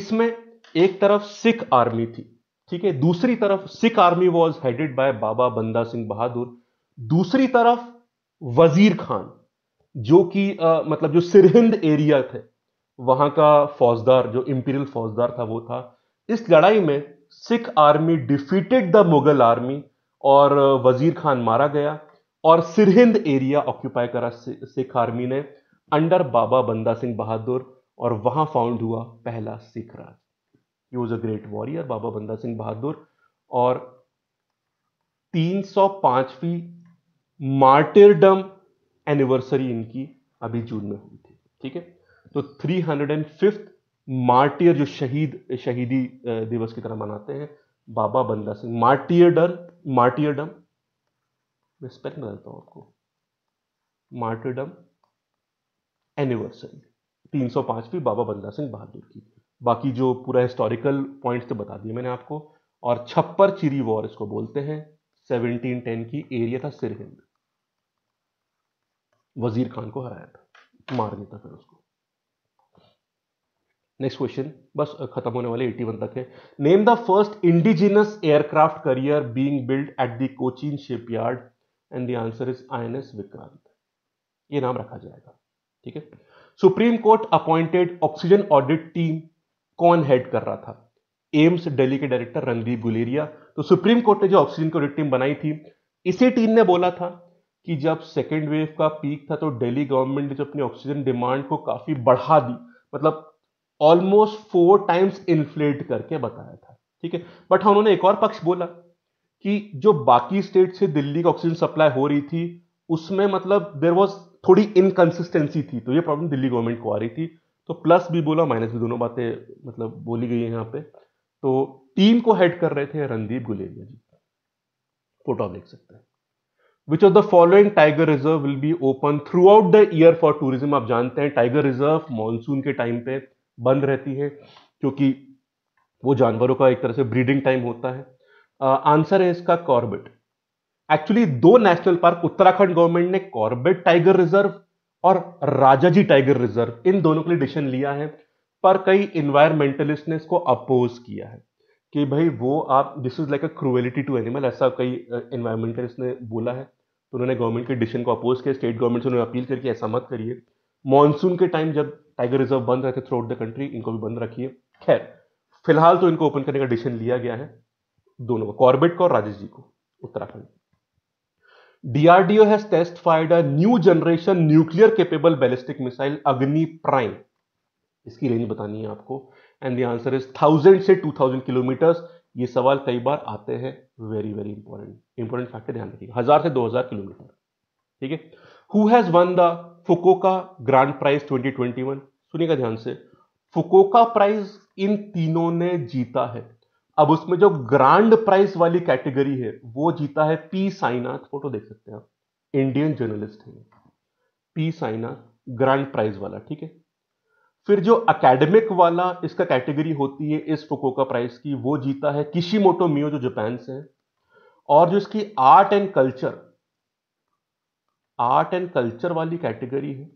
इसमें एक तरफ सिख आर्मी थी ठीक है दूसरी तरफ Sikh army was headed by Baba Banda Singh बहादुर दूसरी तरफ वजीर खान जो कि मतलब जो सिरहिंद एरिया थे वहां का फौजदार जो इंपीरियल फौजदार था वो था इस लड़ाई में Sikh army defeated the Mughal army और वजीर खान मारा गया और सिरहिंद एरिया ऑक्यूपाई करा सिख आर्मी ने अंडर बाबा बंदा सिंह बहादुर और वहां फाउंड हुआ पहला Sikh Raj was a great warrior Baba Banda Singh Bahadur और 305वीं मार्टिरडम एनिवर्सरी इनकी अभी जून में हुई थी ठीक है तो three hundred and fifth martyr जो शहीद शहीदी दिवस की तरह मनाते हैं बाबा बंदा सिंह मार्टियर मार्टियडम मैं में देता हूँ आपको मार्टियडम एनिवर्सरी 305वीं बाबा बंदा सिंह बहादुर की बाकी जो पूरा हिस्टोरिकल पॉइंट्स तो बता दिए मैंने आपको और छप्पर चिरी वॉर इसको बोलते हैं 1710 की एरिया था सिरहिंद वजीर खान को हराया था मार दिया था फिर उसको नेक्स्ट क्वेश्चन बस खत्म होने वाले 81 तक है name the first indigenous aircraft carrier being build at the Cochin shipyard and the answer is INS Vikrant ये नाम रखा जाएगा ठीक है supreme court appointed oxygen audit team कौन हेड कर रहा था एम्स दिल्ली के डायरेक्टर रणदीप गुलेरिया तो सुप्रीम कोर्ट ने जो ऑक्सीजन की ऑडिट टीम बनाई थी इसी टीम ने बोला था कि जब सेकेंड वेव का पीक था तो दिल्ली गवर्नमेंट ने जो अपनी ऑक्सीजन डिमांड को काफी बढ़ा दी मतलब ऑलमोस्ट फोर टाइम्स इन्फ्लेट करके बताया था ठीक है बट हाँ उन्होंने एक और पक्ष बोला कि जो बाकी स्टेट से दिल्ली की ऑक्सीजन सप्लाई हो रही थी उसमें मतलब देर वॉज थोड़ी इनकन्सिस्टेंसी थी तो ये प्रॉब्लम दिल्ली गवर्नमेंट को आ रही थी तो प्लस भी बोला माइनस भी दोनों बातें मतलब बोली गई है यहाँ पे तो टीम को हेड कर रहे थे रणदीप गुलेरिया जी फोटो आप देख सकते हैं which of the following tiger reserve will be open throughout the year for tourism आप जानते हैं टाइगर रिजर्व मानसून के टाइम पे बंद रहती है क्योंकि वो जानवरों का एक तरह से ब्रीडिंग टाइम होता है आंसर है इसका कॉर्बेट एक्चुअली दो नेशनल पार्क उत्तराखंड गवर्नमेंट ने कॉर्बेट टाइगर रिजर्व और राजाजी टाइगर रिजर्व इन दोनों के लिए डिसीजन लिया है पर कई इन्वायरमेंटलिस्ट ने इसको अपोज किया है कि भाई वो आप this is like a cruelty to animal ऐसा कई इन्वायरमेंटलिस्ट ने बोला है तो उन्होंने गवर्नमेंट के डिसीजन को अपोज किया स्टेट गवर्नमेंट से उन्होंने अपील करके ऐसा मत करिए मानसून के टाइम जब टाइगर रिजर्व बंद रहते थ्रू आउट द कंट्री इनको भी बंद रखिए खैर फिलहाल तो इनको ओपन करने का डिसीजन लिया गया है दोनों को कॉर्बेट को और राजेश जी को Uttarakhand DRDO has test fired a new generation nuclear capable ballistic missile Agni prime इसकी रेंज बतानी है आपको and the answer is thousand से टू थाउजेंड किलोमीटर ये सवाल कई बार आते हैं very very important important factor ध्यान रखिएगा हजार से दो हजार किलोमीटर ठीक है who has won the Fukuoka grand prize 2021 सुनिएगा ध्यान से फुकोका प्राइज इन तीनों ने जीता है अब उसमें जो ग्रांड प्राइज वाली कैटेगरी है वो जीता है पी साईनाथ फोटो देख सकते हैं आप इंडियन जर्नलिस्ट है पी साईनाथ ग्रांड प्राइज वाला ठीक है फिर जो अकेडमिक वाला इसका कैटेगरी होती है इस फुकोका प्राइज की वो जीता है किशी मोटो मियो जो जापान से है और जो इसकी art and culture art and culture वाली कैटेगरी है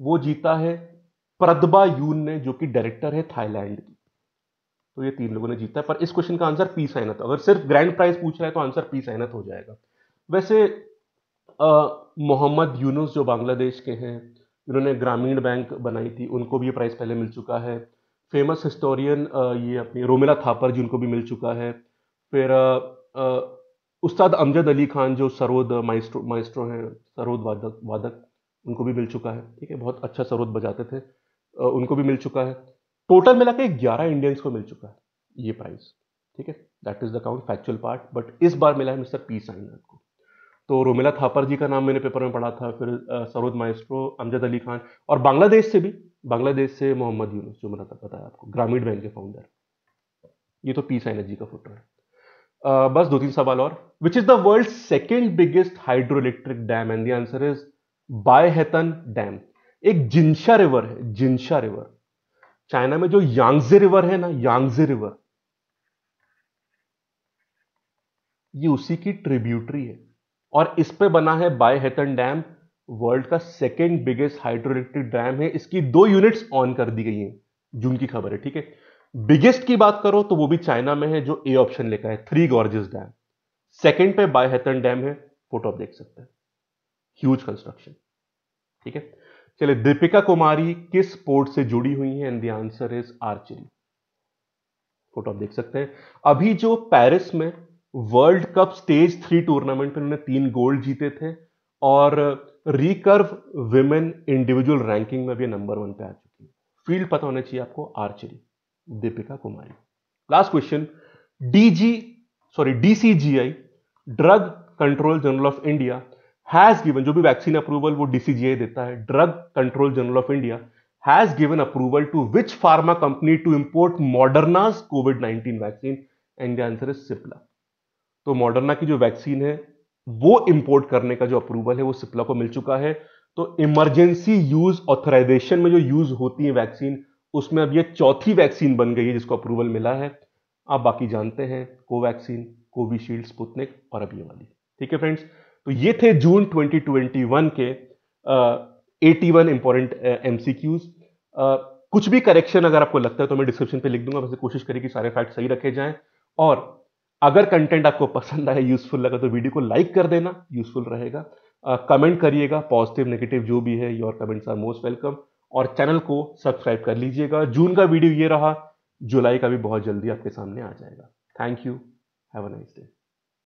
वो जीता है प्रदबा यून ने जो कि डायरेक्टर है थाईलैंड की तो ये तीन लोगों ने जीता है पर इस क्वेश्चन का आंसर पी साइनत अगर सिर्फ ग्रैंड प्राइज पूछ रहा है तो आंसर पी साइनत हो जाएगा वैसे मोहम्मद यूनुस जो बांग्लादेश के हैं इन्होंने ग्रामीण बैंक बनाई थी उनको भी ये प्राइज़ पहले मिल चुका है फेमस हिस्टोरियन ये अपनी रोमिला थापर जी उनको भी मिल चुका है फिर उस्ताद अमजद अली खान जो सरोद माइस्ट्रो माइस्ट्रो हैं सरोद वादक वादक उनको भी मिल चुका है ठीक है बहुत अच्छा सरोद बजाते थे उनको भी मिल चुका है टोटल मिला के ग्यारह इंडियंस को मिल चुका है ये प्राइज ठीक है that is the count factual part but इस बार मिला है मिस्टर पी साइनाथ को तो रोमिला थापर जी का नाम मैंने पेपर में पढ़ा था फिर सरोद माइस्ट्रो अमजद अली खान और बांग्लादेश से भी बांग्लादेश से मोहम्मद यूनुस जो मैंने बताया आपको ग्रामीण बैंक के फाउंडर ये तो पी साइनाथ जी का फोटो है बस दो तीन सवाल और which is the world second biggest hydro electric dam and the answer is Baihetan dam एक जिंशा रिवर है जिंशा रिवर चाइना में जो यांगजे रिवर है ना यांगजे रिवर ये उसी की ट्रिब्यूटरी है और इस पे बना है हेतन डैम वर्ल्ड का second biggest hydro electric dam है इसकी दो यूनिट्स ऑन कर दी गई हैं जून की खबर है ठीक है बिगेस्ट की बात करो तो वो भी चाइना में है जो ए ऑप्शन लिखा है थ्री गॉर्जेस डैम सेकेंड पे बायहेतन डैम है फोटो आप देख सकते हैं ह्यूज कंस्ट्रक्शन ठीक है चलिए दीपिका कुमारी किस स्पोर्ट से जुड़ी हुई है and the answer is archery photo आप देख सकते हैं अभी जो पेरिस में world cup stage three tournament में उन्होंने तीन गोल्ड जीते थे और रिकर्व विमेन इंडिविजुअल रैंकिंग में भी नंबर वन पे आ चुकी है फील्ड पता होना चाहिए आपको archery Deepika Kumari last question DG sorry DCGI drug control general of India has given जो भी वैक्सीन अप्रूवल वो डीसीजीआई देता है drug control general of India has given approval to which pharma company to import Moderna's Covid nineteen vaccine and the answer is Cipla तो Moderna की जो vaccine है वो इंपोर्ट करने का जो अप्रूवल है वो सिप्ला को मिल चुका है तो इमरजेंसी यूज ऑथराइजेशन में जो यूज होती है वैक्सीन उसमें अब ये चौथी वैक्सीन बन गई है जिसको अप्रूवल मिला है आप बाकी जानते हैं कोवैक्सीन कोविशील्ड स्पुतनिक और अब ये वाली ठीक है फ्रेंड्स तो ये थे जून 2021 के एटी वन इंपॉर्टेंट एम कुछ भी करेक्शन अगर आपको लगता है तो मैं डिस्क्रिप्शन पे लिख दूंगा वैसे कोशिश करें कि सारे फैक्ट सही रखे जाएं और अगर कंटेंट आपको पसंद आए यूजफुल लगा तो वीडियो को लाइक कर देना यूजफुल रहेगा कमेंट करिएगा पॉजिटिव नेगेटिव जो भी है your comments are most welcome और चैनल को सब्सक्राइब कर लीजिएगा जून का वीडियो ये रहा जुलाई का भी बहुत जल्दी आपके सामने आ जाएगा thank you have a nice day